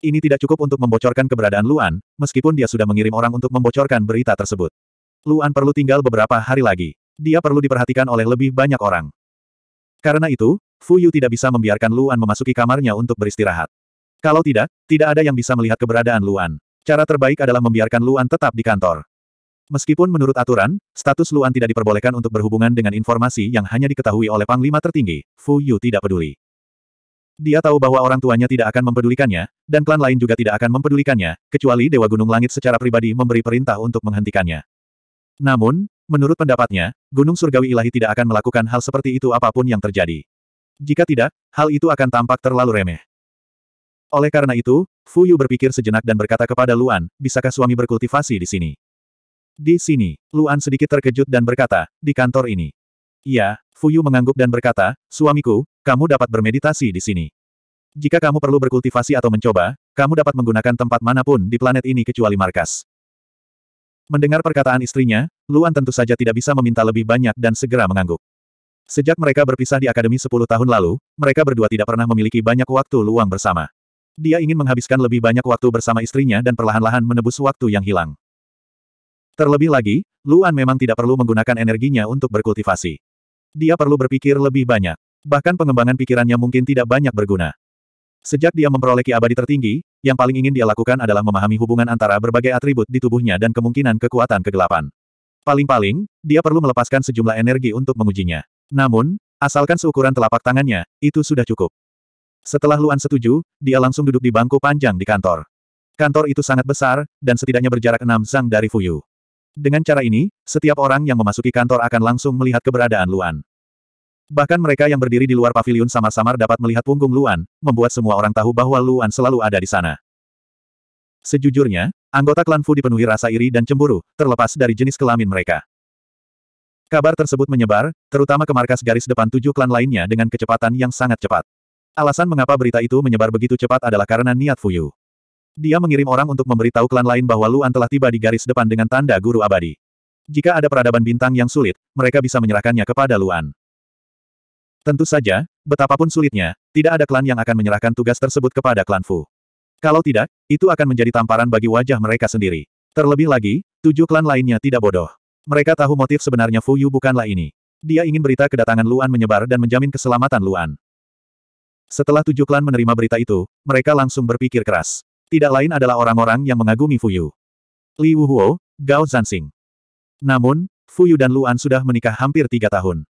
Ini tidak cukup untuk membocorkan keberadaan Luan, meskipun dia sudah mengirim orang untuk membocorkan berita tersebut. Luan perlu tinggal beberapa hari lagi. Dia perlu diperhatikan oleh lebih banyak orang. Karena itu, Fu Yu tidak bisa membiarkan Luan memasuki kamarnya untuk beristirahat. Kalau tidak, tidak ada yang bisa melihat keberadaan Luan. Cara terbaik adalah membiarkan Luan tetap di kantor. Meskipun menurut aturan, status Luan tidak diperbolehkan untuk berhubungan dengan informasi yang hanya diketahui oleh Panglima tertinggi, Fu Yu tidak peduli. Dia tahu bahwa orang tuanya tidak akan mempedulikannya, dan klan lain juga tidak akan mempedulikannya, kecuali Dewa Gunung Langit secara pribadi memberi perintah untuk menghentikannya. Namun, menurut pendapatnya, Gunung Surgawi Ilahi tidak akan melakukan hal seperti itu apapun yang terjadi. Jika tidak, hal itu akan tampak terlalu remeh. Oleh karena itu, Fu Yu berpikir sejenak dan berkata kepada Luan, bisakah suami berkultivasi di sini? Di sini, Luan sedikit terkejut dan berkata, di kantor ini. Iya, Fu Yu mengangguk dan berkata, suamiku, kamu dapat bermeditasi di sini. Jika kamu perlu berkultivasi atau mencoba, kamu dapat menggunakan tempat manapun di planet ini kecuali markas. Mendengar perkataan istrinya, Luan tentu saja tidak bisa meminta lebih banyak dan segera mengangguk. Sejak mereka berpisah di Akademi 10 tahun lalu, mereka berdua tidak pernah memiliki banyak waktu luang bersama. Dia ingin menghabiskan lebih banyak waktu bersama istrinya dan perlahan-lahan menebus waktu yang hilang. Terlebih lagi, Luan memang tidak perlu menggunakan energinya untuk berkultivasi. Dia perlu berpikir lebih banyak. Bahkan pengembangan pikirannya mungkin tidak banyak berguna. Sejak dia memperoleh ki abadi tertinggi, yang paling ingin dia lakukan adalah memahami hubungan antara berbagai atribut di tubuhnya dan kemungkinan kekuatan kegelapan. Paling-paling, dia perlu melepaskan sejumlah energi untuk mengujinya. Namun, asalkan seukuran telapak tangannya, itu sudah cukup. Setelah Luan setuju, dia langsung duduk di bangku panjang di kantor. Kantor itu sangat besar, dan setidaknya berjarak enam zang dari Fuyu. Dengan cara ini, setiap orang yang memasuki kantor akan langsung melihat keberadaan Luan. Bahkan mereka yang berdiri di luar pavilion samar-samar dapat melihat punggung Luan, membuat semua orang tahu bahwa Luan selalu ada di sana. Sejujurnya, anggota klan Fu dipenuhi rasa iri dan cemburu, terlepas dari jenis kelamin mereka. Kabar tersebut menyebar, terutama ke markas garis depan tujuh klan lainnya dengan kecepatan yang sangat cepat. Alasan mengapa berita itu menyebar begitu cepat adalah karena niat Fuyu. Dia mengirim orang untuk memberitahu klan lain bahwa Luan telah tiba di garis depan dengan tanda guru abadi. Jika ada peradaban bintang yang sulit, mereka bisa menyerahkannya kepada Luan. Tentu saja, betapapun sulitnya, tidak ada klan yang akan menyerahkan tugas tersebut kepada klan Fu. Kalau tidak, itu akan menjadi tamparan bagi wajah mereka sendiri. Terlebih lagi, tujuh klan lainnya tidak bodoh. Mereka tahu motif sebenarnya Fu Yu bukanlah ini. Dia ingin berita kedatangan Luan menyebar dan menjamin keselamatan Luan. Setelah tujuh klan menerima berita itu, mereka langsung berpikir keras. Tidak lain adalah orang-orang yang mengagumi Fu Yu. Li Wuhuo, Gao Zansing. Namun, Fu Yu dan Luan sudah menikah hampir tiga tahun.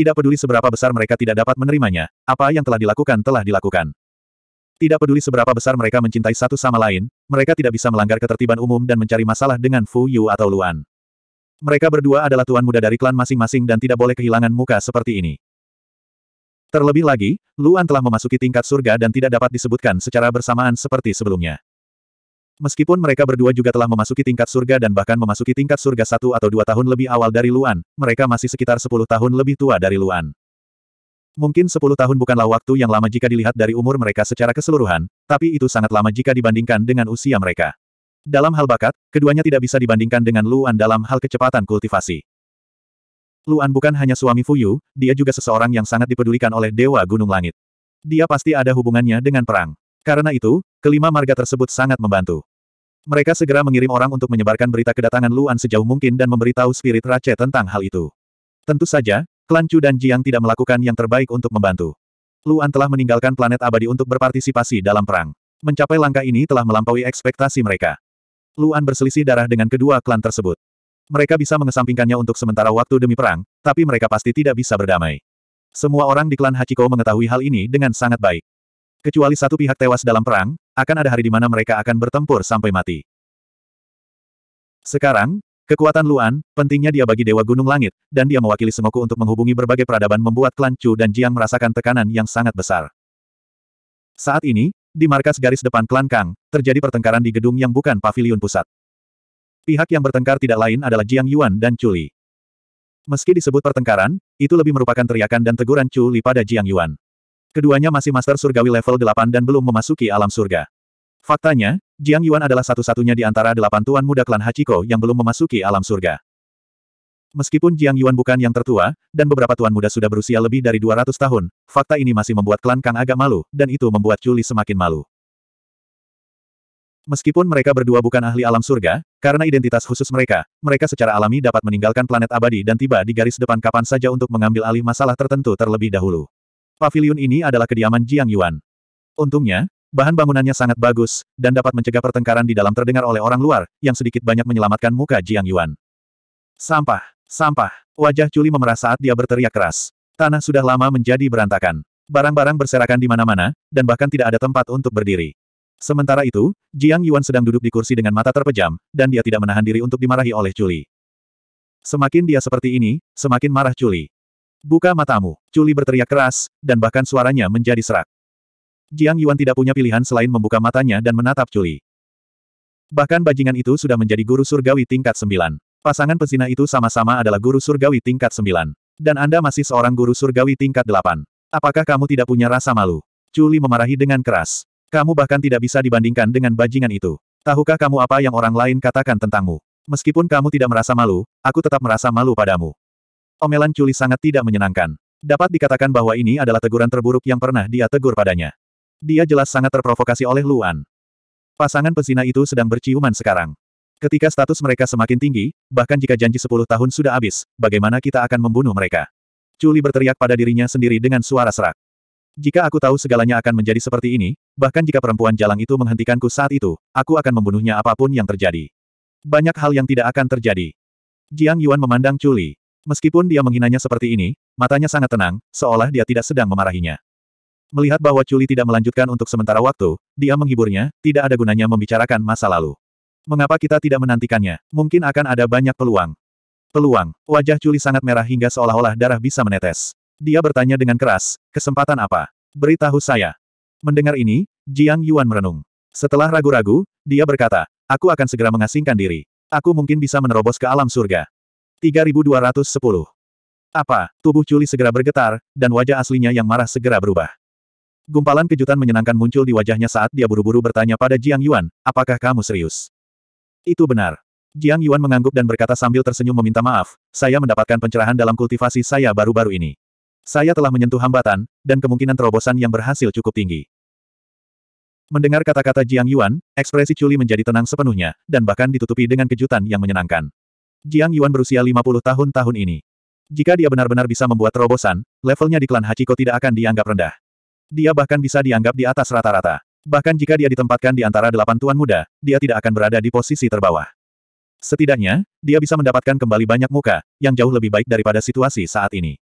Tidak peduli seberapa besar mereka tidak dapat menerimanya, apa yang telah dilakukan telah dilakukan. Tidak peduli seberapa besar mereka mencintai satu sama lain, mereka tidak bisa melanggar ketertiban umum dan mencari masalah dengan Fu Yu atau Luan. Mereka berdua adalah tuan muda dari klan masing-masing dan tidak boleh kehilangan muka seperti ini. Terlebih lagi, Luan telah memasuki tingkat surga dan tidak dapat disebutkan secara bersamaan seperti sebelumnya. Meskipun mereka berdua juga telah memasuki tingkat surga dan bahkan memasuki tingkat surga satu atau dua tahun lebih awal dari Luan, mereka masih sekitar sepuluh tahun lebih tua dari Luan. Mungkin sepuluh tahun bukanlah waktu yang lama jika dilihat dari umur mereka secara keseluruhan, tapi itu sangat lama jika dibandingkan dengan usia mereka. Dalam hal bakat, keduanya tidak bisa dibandingkan dengan Luan dalam hal kecepatan kultivasi. Luan bukan hanya suami Fuyu, dia juga seseorang yang sangat dipedulikan oleh Dewa Gunung Langit. Dia pasti ada hubungannya dengan perang. Karena itu, kelima marga tersebut sangat membantu. Mereka segera mengirim orang untuk menyebarkan berita kedatangan Luan sejauh mungkin dan memberitahu spirit Rache tentang hal itu. Tentu saja, klan Chu dan Jiang tidak melakukan yang terbaik untuk membantu. Luan telah meninggalkan planet abadi untuk berpartisipasi dalam perang. Mencapai langkah ini telah melampaui ekspektasi mereka. Luan berselisih darah dengan kedua klan tersebut. Mereka bisa mengesampingkannya untuk sementara waktu demi perang, tapi mereka pasti tidak bisa berdamai. Semua orang di klan Hachiko mengetahui hal ini dengan sangat baik. Kecuali satu pihak tewas dalam perang, akan ada hari di mana mereka akan bertempur sampai mati. Sekarang, kekuatan Luan, pentingnya dia bagi Dewa Gunung Langit, dan dia mewakili Sengoku untuk menghubungi berbagai peradaban membuat klan Chu dan Jiang merasakan tekanan yang sangat besar. Saat ini, di markas garis depan klan Kang, terjadi pertengkaran di gedung yang bukan pavilion pusat. Pihak yang bertengkar tidak lain adalah Jiang Yuan dan Chu Li. Meski disebut pertengkaran, itu lebih merupakan teriakan dan teguran Chu Li pada Jiang Yuan. Keduanya masih master surgawi level 8 dan belum memasuki alam surga. Faktanya, Jiang Yuan adalah satu-satunya di antara delapan tuan muda klan Hachiko yang belum memasuki alam surga. Meskipun Jiang Yuan bukan yang tertua, dan beberapa tuan muda sudah berusia lebih dari 200 tahun, fakta ini masih membuat klan Kang agak malu, dan itu membuat Juli semakin malu. Meskipun mereka berdua bukan ahli alam surga, karena identitas khusus mereka, mereka secara alami dapat meninggalkan planet abadi dan tiba di garis depan kapan saja untuk mengambil alih masalah tertentu terlebih dahulu. Pavilion ini adalah kediaman Jiang Yuan. Untungnya, bahan bangunannya sangat bagus, dan dapat mencegah pertengkaran di dalam terdengar oleh orang luar, yang sedikit banyak menyelamatkan muka Jiang Yuan. Sampah, sampah, wajah Culi memerah saat dia berteriak keras. Tanah sudah lama menjadi berantakan. Barang-barang berserakan di mana-mana, dan bahkan tidak ada tempat untuk berdiri. Sementara itu, Jiang Yuan sedang duduk di kursi dengan mata terpejam, dan dia tidak menahan diri untuk dimarahi oleh Culi. Semakin dia seperti ini, semakin marah Culi. Buka matamu, Culi berteriak keras, dan bahkan suaranya menjadi serak. Jiang Yuan tidak punya pilihan selain membuka matanya dan menatap Culi. Bahkan bajingan itu sudah menjadi guru surgawi tingkat sembilan. Pasangan pezina itu sama-sama adalah guru surgawi tingkat sembilan, Dan Anda masih seorang guru surgawi tingkat delapan. Apakah kamu tidak punya rasa malu? Culi memarahi dengan keras. Kamu bahkan tidak bisa dibandingkan dengan bajingan itu. Tahukah kamu apa yang orang lain katakan tentangmu? Meskipun kamu tidak merasa malu, aku tetap merasa malu padamu. Omelan Culi sangat tidak menyenangkan. Dapat dikatakan bahwa ini adalah teguran terburuk yang pernah dia tegur padanya. Dia jelas sangat terprovokasi oleh Luan. Pasangan pezina itu sedang berciuman sekarang. Ketika status mereka semakin tinggi, bahkan jika janji 10 tahun sudah habis, bagaimana kita akan membunuh mereka? Culi berteriak pada dirinya sendiri dengan suara serak. Jika aku tahu segalanya akan menjadi seperti ini, bahkan jika perempuan jalang itu menghentikanku saat itu, aku akan membunuhnya apapun yang terjadi. Banyak hal yang tidak akan terjadi. Jiang Yuan memandang Culi. Meskipun dia menghinanya seperti ini, matanya sangat tenang, seolah dia tidak sedang memarahinya. Melihat bahwa Culi tidak melanjutkan untuk sementara waktu, dia menghiburnya, tidak ada gunanya membicarakan masa lalu. Mengapa kita tidak menantikannya? Mungkin akan ada banyak peluang. Peluang. Wajah Culi sangat merah hingga seolah-olah darah bisa menetes. Dia bertanya dengan keras, kesempatan apa? Beritahu saya. Mendengar ini, Jiang Yuan merenung. Setelah ragu-ragu, dia berkata, aku akan segera mengasingkan diri. Aku mungkin bisa menerobos ke alam surga. 3210. Apa? Tubuh Culi segera bergetar, dan wajah aslinya yang marah segera berubah. Gumpalan kejutan menyenangkan muncul di wajahnya saat dia buru-buru bertanya pada Jiang Yuan, apakah kamu serius? Itu benar. Jiang Yuan mengangguk dan berkata sambil tersenyum meminta maaf, saya mendapatkan pencerahan dalam kultivasi saya baru-baru ini. Saya telah menyentuh hambatan, dan kemungkinan terobosan yang berhasil cukup tinggi. Mendengar kata-kata Jiang Yuan, ekspresi Culi menjadi tenang sepenuhnya, dan bahkan ditutupi dengan kejutan yang menyenangkan. Jiang Yuan berusia 50 tahun tahun ini. Jika dia benar-benar bisa membuat terobosan, levelnya di klan Hachiko tidak akan dianggap rendah. Dia bahkan bisa dianggap di atas rata-rata. Bahkan jika dia ditempatkan di antara delapan tuan muda, dia tidak akan berada di posisi terbawah. Setidaknya, dia bisa mendapatkan kembali banyak muka, yang jauh lebih baik daripada situasi saat ini.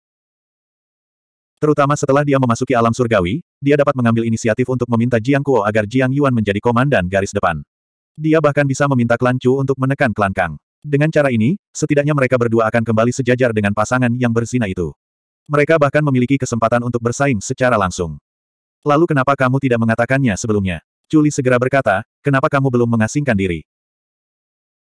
Terutama setelah dia memasuki alam surgawi, dia dapat mengambil inisiatif untuk meminta Jiang Kuo agar Jiang Yuan menjadi komandan garis depan. Dia bahkan bisa meminta klan Chu untuk menekan klan Kang. Dengan cara ini, setidaknya mereka berdua akan kembali sejajar dengan pasangan yang berzina itu. Mereka bahkan memiliki kesempatan untuk bersaing secara langsung. Lalu kenapa kamu tidak mengatakannya sebelumnya? Culi segera berkata, kenapa kamu belum mengasingkan diri?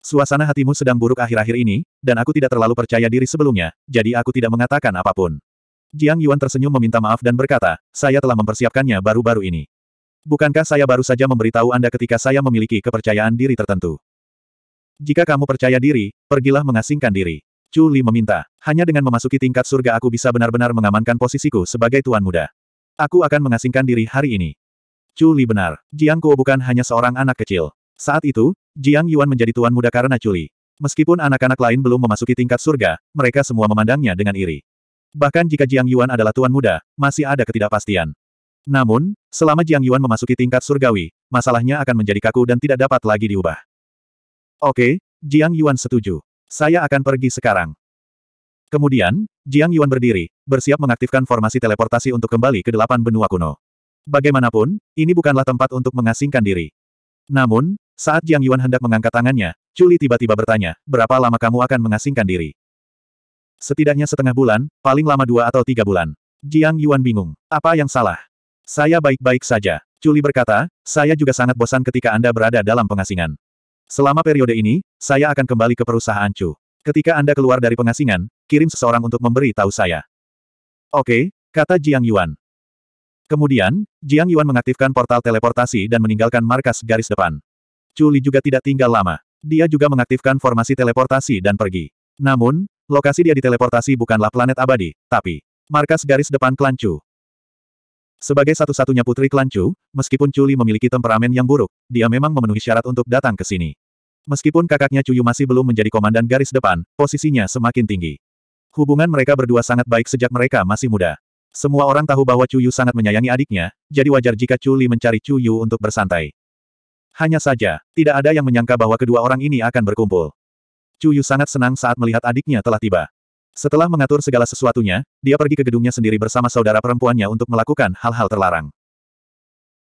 Suasana hatimu sedang buruk akhir-akhir ini, dan aku tidak terlalu percaya diri sebelumnya, jadi aku tidak mengatakan apapun. Jiang Yuan tersenyum meminta maaf dan berkata, saya telah mempersiapkannya baru-baru ini. Bukankah saya baru saja memberitahu Anda ketika saya memiliki kepercayaan diri tertentu? Jika kamu percaya diri, pergilah mengasingkan diri. Chu Li meminta. Hanya dengan memasuki tingkat surga aku bisa benar-benar mengamankan posisiku sebagai tuan muda. Aku akan mengasingkan diri hari ini. Chu Li benar. Jiang Kuo bukan hanya seorang anak kecil. Saat itu, Jiang Yuan menjadi tuan muda karena Chu Li. Meskipun anak-anak lain belum memasuki tingkat surga, mereka semua memandangnya dengan iri. Bahkan jika Jiang Yuan adalah tuan muda, masih ada ketidakpastian. Namun, selama Jiang Yuan memasuki tingkat surgawi, masalahnya akan menjadi kaku dan tidak dapat lagi diubah. Oke, Jiang Yuan setuju. Saya akan pergi sekarang. Kemudian, Jiang Yuan berdiri, bersiap mengaktifkan formasi teleportasi untuk kembali ke delapan benua kuno. Bagaimanapun, ini bukanlah tempat untuk mengasingkan diri. Namun, saat Jiang Yuan hendak mengangkat tangannya, Culi tiba-tiba bertanya, berapa lama kamu akan mengasingkan diri? Setidaknya setengah bulan, paling lama dua atau tiga bulan. Jiang Yuan bingung. Apa yang salah? Saya baik-baik saja. Culi berkata, saya juga sangat bosan ketika Anda berada dalam pengasingan. Selama periode ini, saya akan kembali ke perusahaan Chu. Ketika Anda keluar dari pengasingan, kirim seseorang untuk memberi tahu saya. Oke, kata Jiang Yuan. Kemudian, Jiang Yuan mengaktifkan portal teleportasi dan meninggalkan markas garis depan. Chu Li juga tidak tinggal lama. Dia juga mengaktifkan formasi teleportasi dan pergi. Namun, lokasi dia di teleportasi bukanlah planet abadi, tapi markas garis depan klan Chu. Sebagai satu-satunya putri klan Chu, meskipun Chuli memiliki temperamen yang buruk, dia memang memenuhi syarat untuk datang ke sini. Meskipun kakaknya Chuyu masih belum menjadi komandan garis depan, posisinya semakin tinggi. Hubungan mereka berdua sangat baik sejak mereka masih muda. Semua orang tahu bahwa Chuyu sangat menyayangi adiknya, jadi wajar jika Chuli mencari Chuyu untuk bersantai. Hanya saja, tidak ada yang menyangka bahwa kedua orang ini akan berkumpul. Chuyu sangat senang saat melihat adiknya telah tiba. Setelah mengatur segala sesuatunya, dia pergi ke gedungnya sendiri bersama saudara perempuannya untuk melakukan hal-hal terlarang.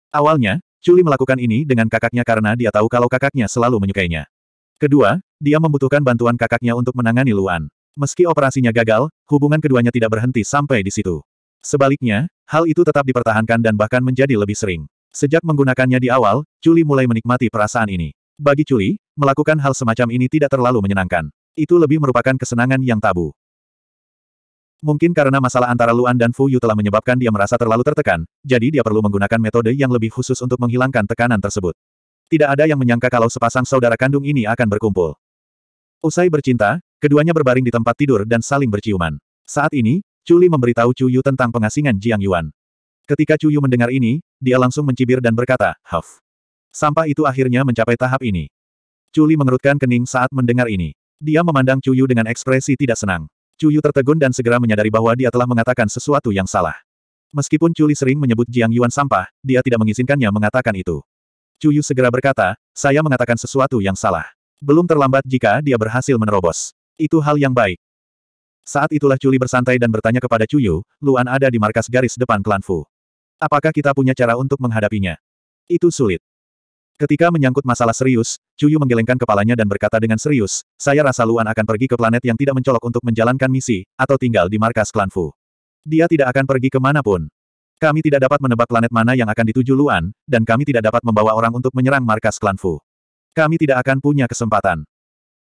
Awalnya, Chuli melakukan ini dengan kakaknya karena dia tahu kalau kakaknya selalu menyukainya. Kedua, dia membutuhkan bantuan kakaknya untuk menangani Luan. Meski operasinya gagal, hubungan keduanya tidak berhenti sampai di situ. Sebaliknya, hal itu tetap dipertahankan dan bahkan menjadi lebih sering. Sejak menggunakannya di awal, Chuli mulai menikmati perasaan ini. Bagi Chuli, melakukan hal semacam ini tidak terlalu menyenangkan. Itu lebih merupakan kesenangan yang tabu. Mungkin karena masalah antara Luan dan Fu Yu telah menyebabkan dia merasa terlalu tertekan, jadi dia perlu menggunakan metode yang lebih khusus untuk menghilangkan tekanan tersebut. Tidak ada yang menyangka kalau sepasang saudara kandung ini akan berkumpul. Usai bercinta, keduanya berbaring di tempat tidur dan saling berciuman. Saat ini, Culi memberitahu Chu Yu tentang pengasingan Jiang Yuan. Ketika Chu Yu mendengar ini, dia langsung mencibir dan berkata, Huff. Sampah itu akhirnya mencapai tahap ini. Culi mengerutkan kening saat mendengar ini. Dia memandang Chu Yu dengan ekspresi tidak senang. Cuyu tertegun dan segera menyadari bahwa dia telah mengatakan sesuatu yang salah. Meskipun Culi sering menyebut Jiang Yuan sampah, dia tidak mengizinkannya mengatakan itu. Cuyu segera berkata, saya mengatakan sesuatu yang salah. Belum terlambat jika dia berhasil menerobos. Itu hal yang baik. Saat itulah Culi bersantai dan bertanya kepada Cuyu, Luan ada di markas garis depan klan Fu. Apakah kita punya cara untuk menghadapinya? Itu sulit. Ketika menyangkut masalah serius, Cuyu menggelengkan kepalanya dan berkata dengan serius, saya rasa Luan akan pergi ke planet yang tidak mencolok untuk menjalankan misi, atau tinggal di markas klan Fu. Dia tidak akan pergi kemanapun. Kami tidak dapat menebak planet mana yang akan dituju Luan, dan kami tidak dapat membawa orang untuk menyerang markas klan Fu. Kami tidak akan punya kesempatan.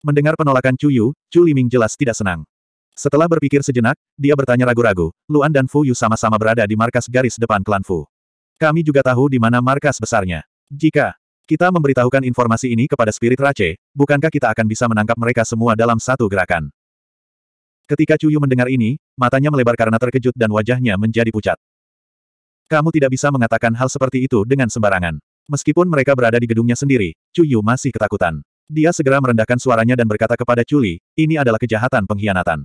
Mendengar penolakan Cuyu, Chu Liming jelas tidak senang. Setelah berpikir sejenak, dia bertanya ragu-ragu, Luan dan Fu Yu sama-sama berada di markas garis depan klan Fu. Kami juga tahu di mana markas besarnya. Jika kita memberitahukan informasi ini kepada Spirit Rache, bukankah kita akan bisa menangkap mereka semua dalam satu gerakan? Ketika Cuyu mendengar ini, matanya melebar karena terkejut dan wajahnya menjadi pucat. Kamu tidak bisa mengatakan hal seperti itu dengan sembarangan. Meskipun mereka berada di gedungnya sendiri, Cuyu masih ketakutan. Dia segera merendahkan suaranya dan berkata kepada Culi, ini adalah kejahatan pengkhianatan.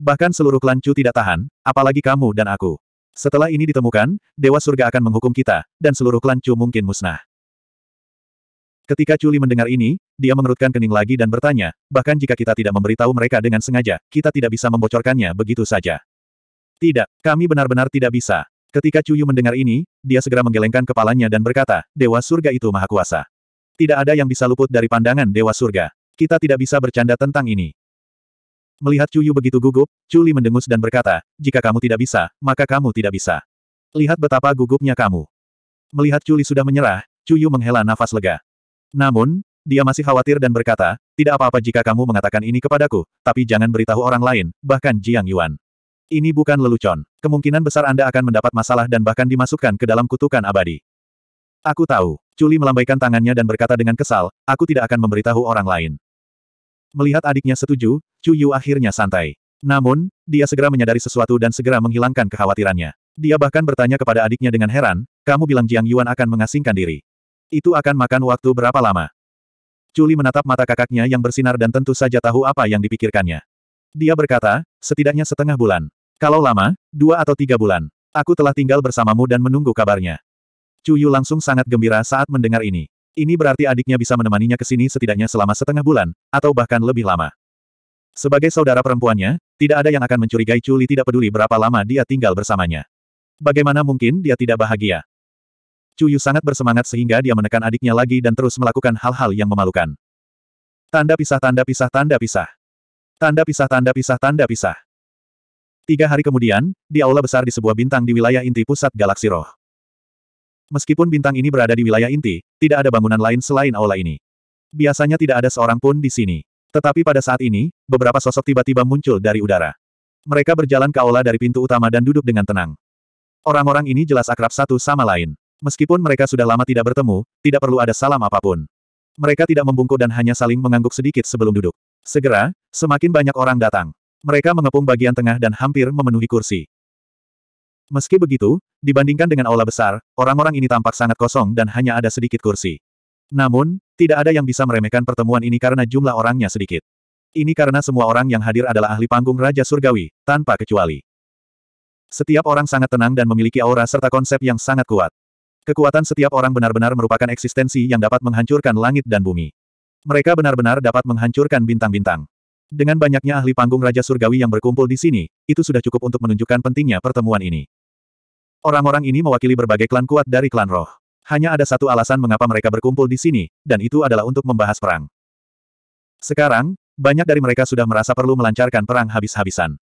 Bahkan seluruh klan Cu tidak tahan, apalagi kamu dan aku. Setelah ini ditemukan, Dewa Surga akan menghukum kita, dan seluruh klan Chu mungkin musnah. Ketika Culi mendengar ini, dia mengerutkan kening lagi dan bertanya, bahkan jika kita tidak memberitahu mereka dengan sengaja, kita tidak bisa membocorkannya begitu saja. Tidak, kami benar-benar tidak bisa. Ketika Cuyu mendengar ini, dia segera menggelengkan kepalanya dan berkata, Dewa Surga itu maha kuasa. Tidak ada yang bisa luput dari pandangan Dewa Surga. Kita tidak bisa bercanda tentang ini. Melihat Cuyu begitu gugup, Culi mendengus dan berkata, jika kamu tidak bisa, maka kamu tidak bisa. Lihat betapa gugupnya kamu. Melihat Culi sudah menyerah, Cuyu menghela nafas lega. Namun, dia masih khawatir dan berkata, tidak apa-apa jika kamu mengatakan ini kepadaku, tapi jangan beritahu orang lain, bahkan Jiang Yuan. Ini bukan lelucon. Kemungkinan besar Anda akan mendapat masalah dan bahkan dimasukkan ke dalam kutukan abadi. Aku tahu. Culi melambaikan tangannya dan berkata dengan kesal, aku tidak akan memberitahu orang lain. Melihat adiknya setuju, Chu Yu akhirnya santai. Namun, dia segera menyadari sesuatu dan segera menghilangkan kekhawatirannya. Dia bahkan bertanya kepada adiknya dengan heran, kamu bilang Jiang Yuan akan mengasingkan diri. Itu akan makan waktu berapa lama? Culi menatap mata kakaknya yang bersinar dan tentu saja tahu apa yang dipikirkannya. Dia berkata, setidaknya setengah bulan. Kalau lama, dua atau tiga bulan. Aku telah tinggal bersamamu dan menunggu kabarnya. Cuyu langsung sangat gembira saat mendengar ini. Ini berarti adiknya bisa menemaninya ke sini setidaknya selama setengah bulan, atau bahkan lebih lama. Sebagai saudara perempuannya, tidak ada yang akan mencurigai Culi tidak peduli berapa lama dia tinggal bersamanya. Bagaimana mungkin dia tidak bahagia? Cuyu sangat bersemangat sehingga dia menekan adiknya lagi dan terus melakukan hal-hal yang memalukan. Tanda pisah tanda pisah tanda pisah. Tanda pisah tanda pisah tanda pisah. Tiga hari kemudian, di aula besar di sebuah bintang di wilayah inti pusat galaksi roh. Meskipun bintang ini berada di wilayah inti, tidak ada bangunan lain selain aula ini. Biasanya tidak ada seorang pun di sini. Tetapi pada saat ini, beberapa sosok tiba-tiba muncul dari udara. Mereka berjalan ke aula dari pintu utama dan duduk dengan tenang. Orang-orang ini jelas akrab satu sama lain. Meskipun mereka sudah lama tidak bertemu, tidak perlu ada salam apapun. Mereka tidak membungkuk dan hanya saling mengangguk sedikit sebelum duduk. Segera, semakin banyak orang datang. Mereka mengepung bagian tengah dan hampir memenuhi kursi. Meski begitu, dibandingkan dengan aula besar, orang-orang ini tampak sangat kosong dan hanya ada sedikit kursi. Namun, tidak ada yang bisa meremehkan pertemuan ini karena jumlah orangnya sedikit. Ini karena semua orang yang hadir adalah ahli panggung Raja Surgawi, tanpa kecuali. Setiap orang sangat tenang dan memiliki aura serta konsep yang sangat kuat. Kekuatan setiap orang benar-benar merupakan eksistensi yang dapat menghancurkan langit dan bumi. Mereka benar-benar dapat menghancurkan bintang-bintang. Dengan banyaknya ahli panggung Raja Surgawi yang berkumpul di sini, itu sudah cukup untuk menunjukkan pentingnya pertemuan ini. Orang-orang ini mewakili berbagai klan kuat dari klan roh. Hanya ada satu alasan mengapa mereka berkumpul di sini, dan itu adalah untuk membahas perang. Sekarang, banyak dari mereka sudah merasa perlu melancarkan perang habis-habisan.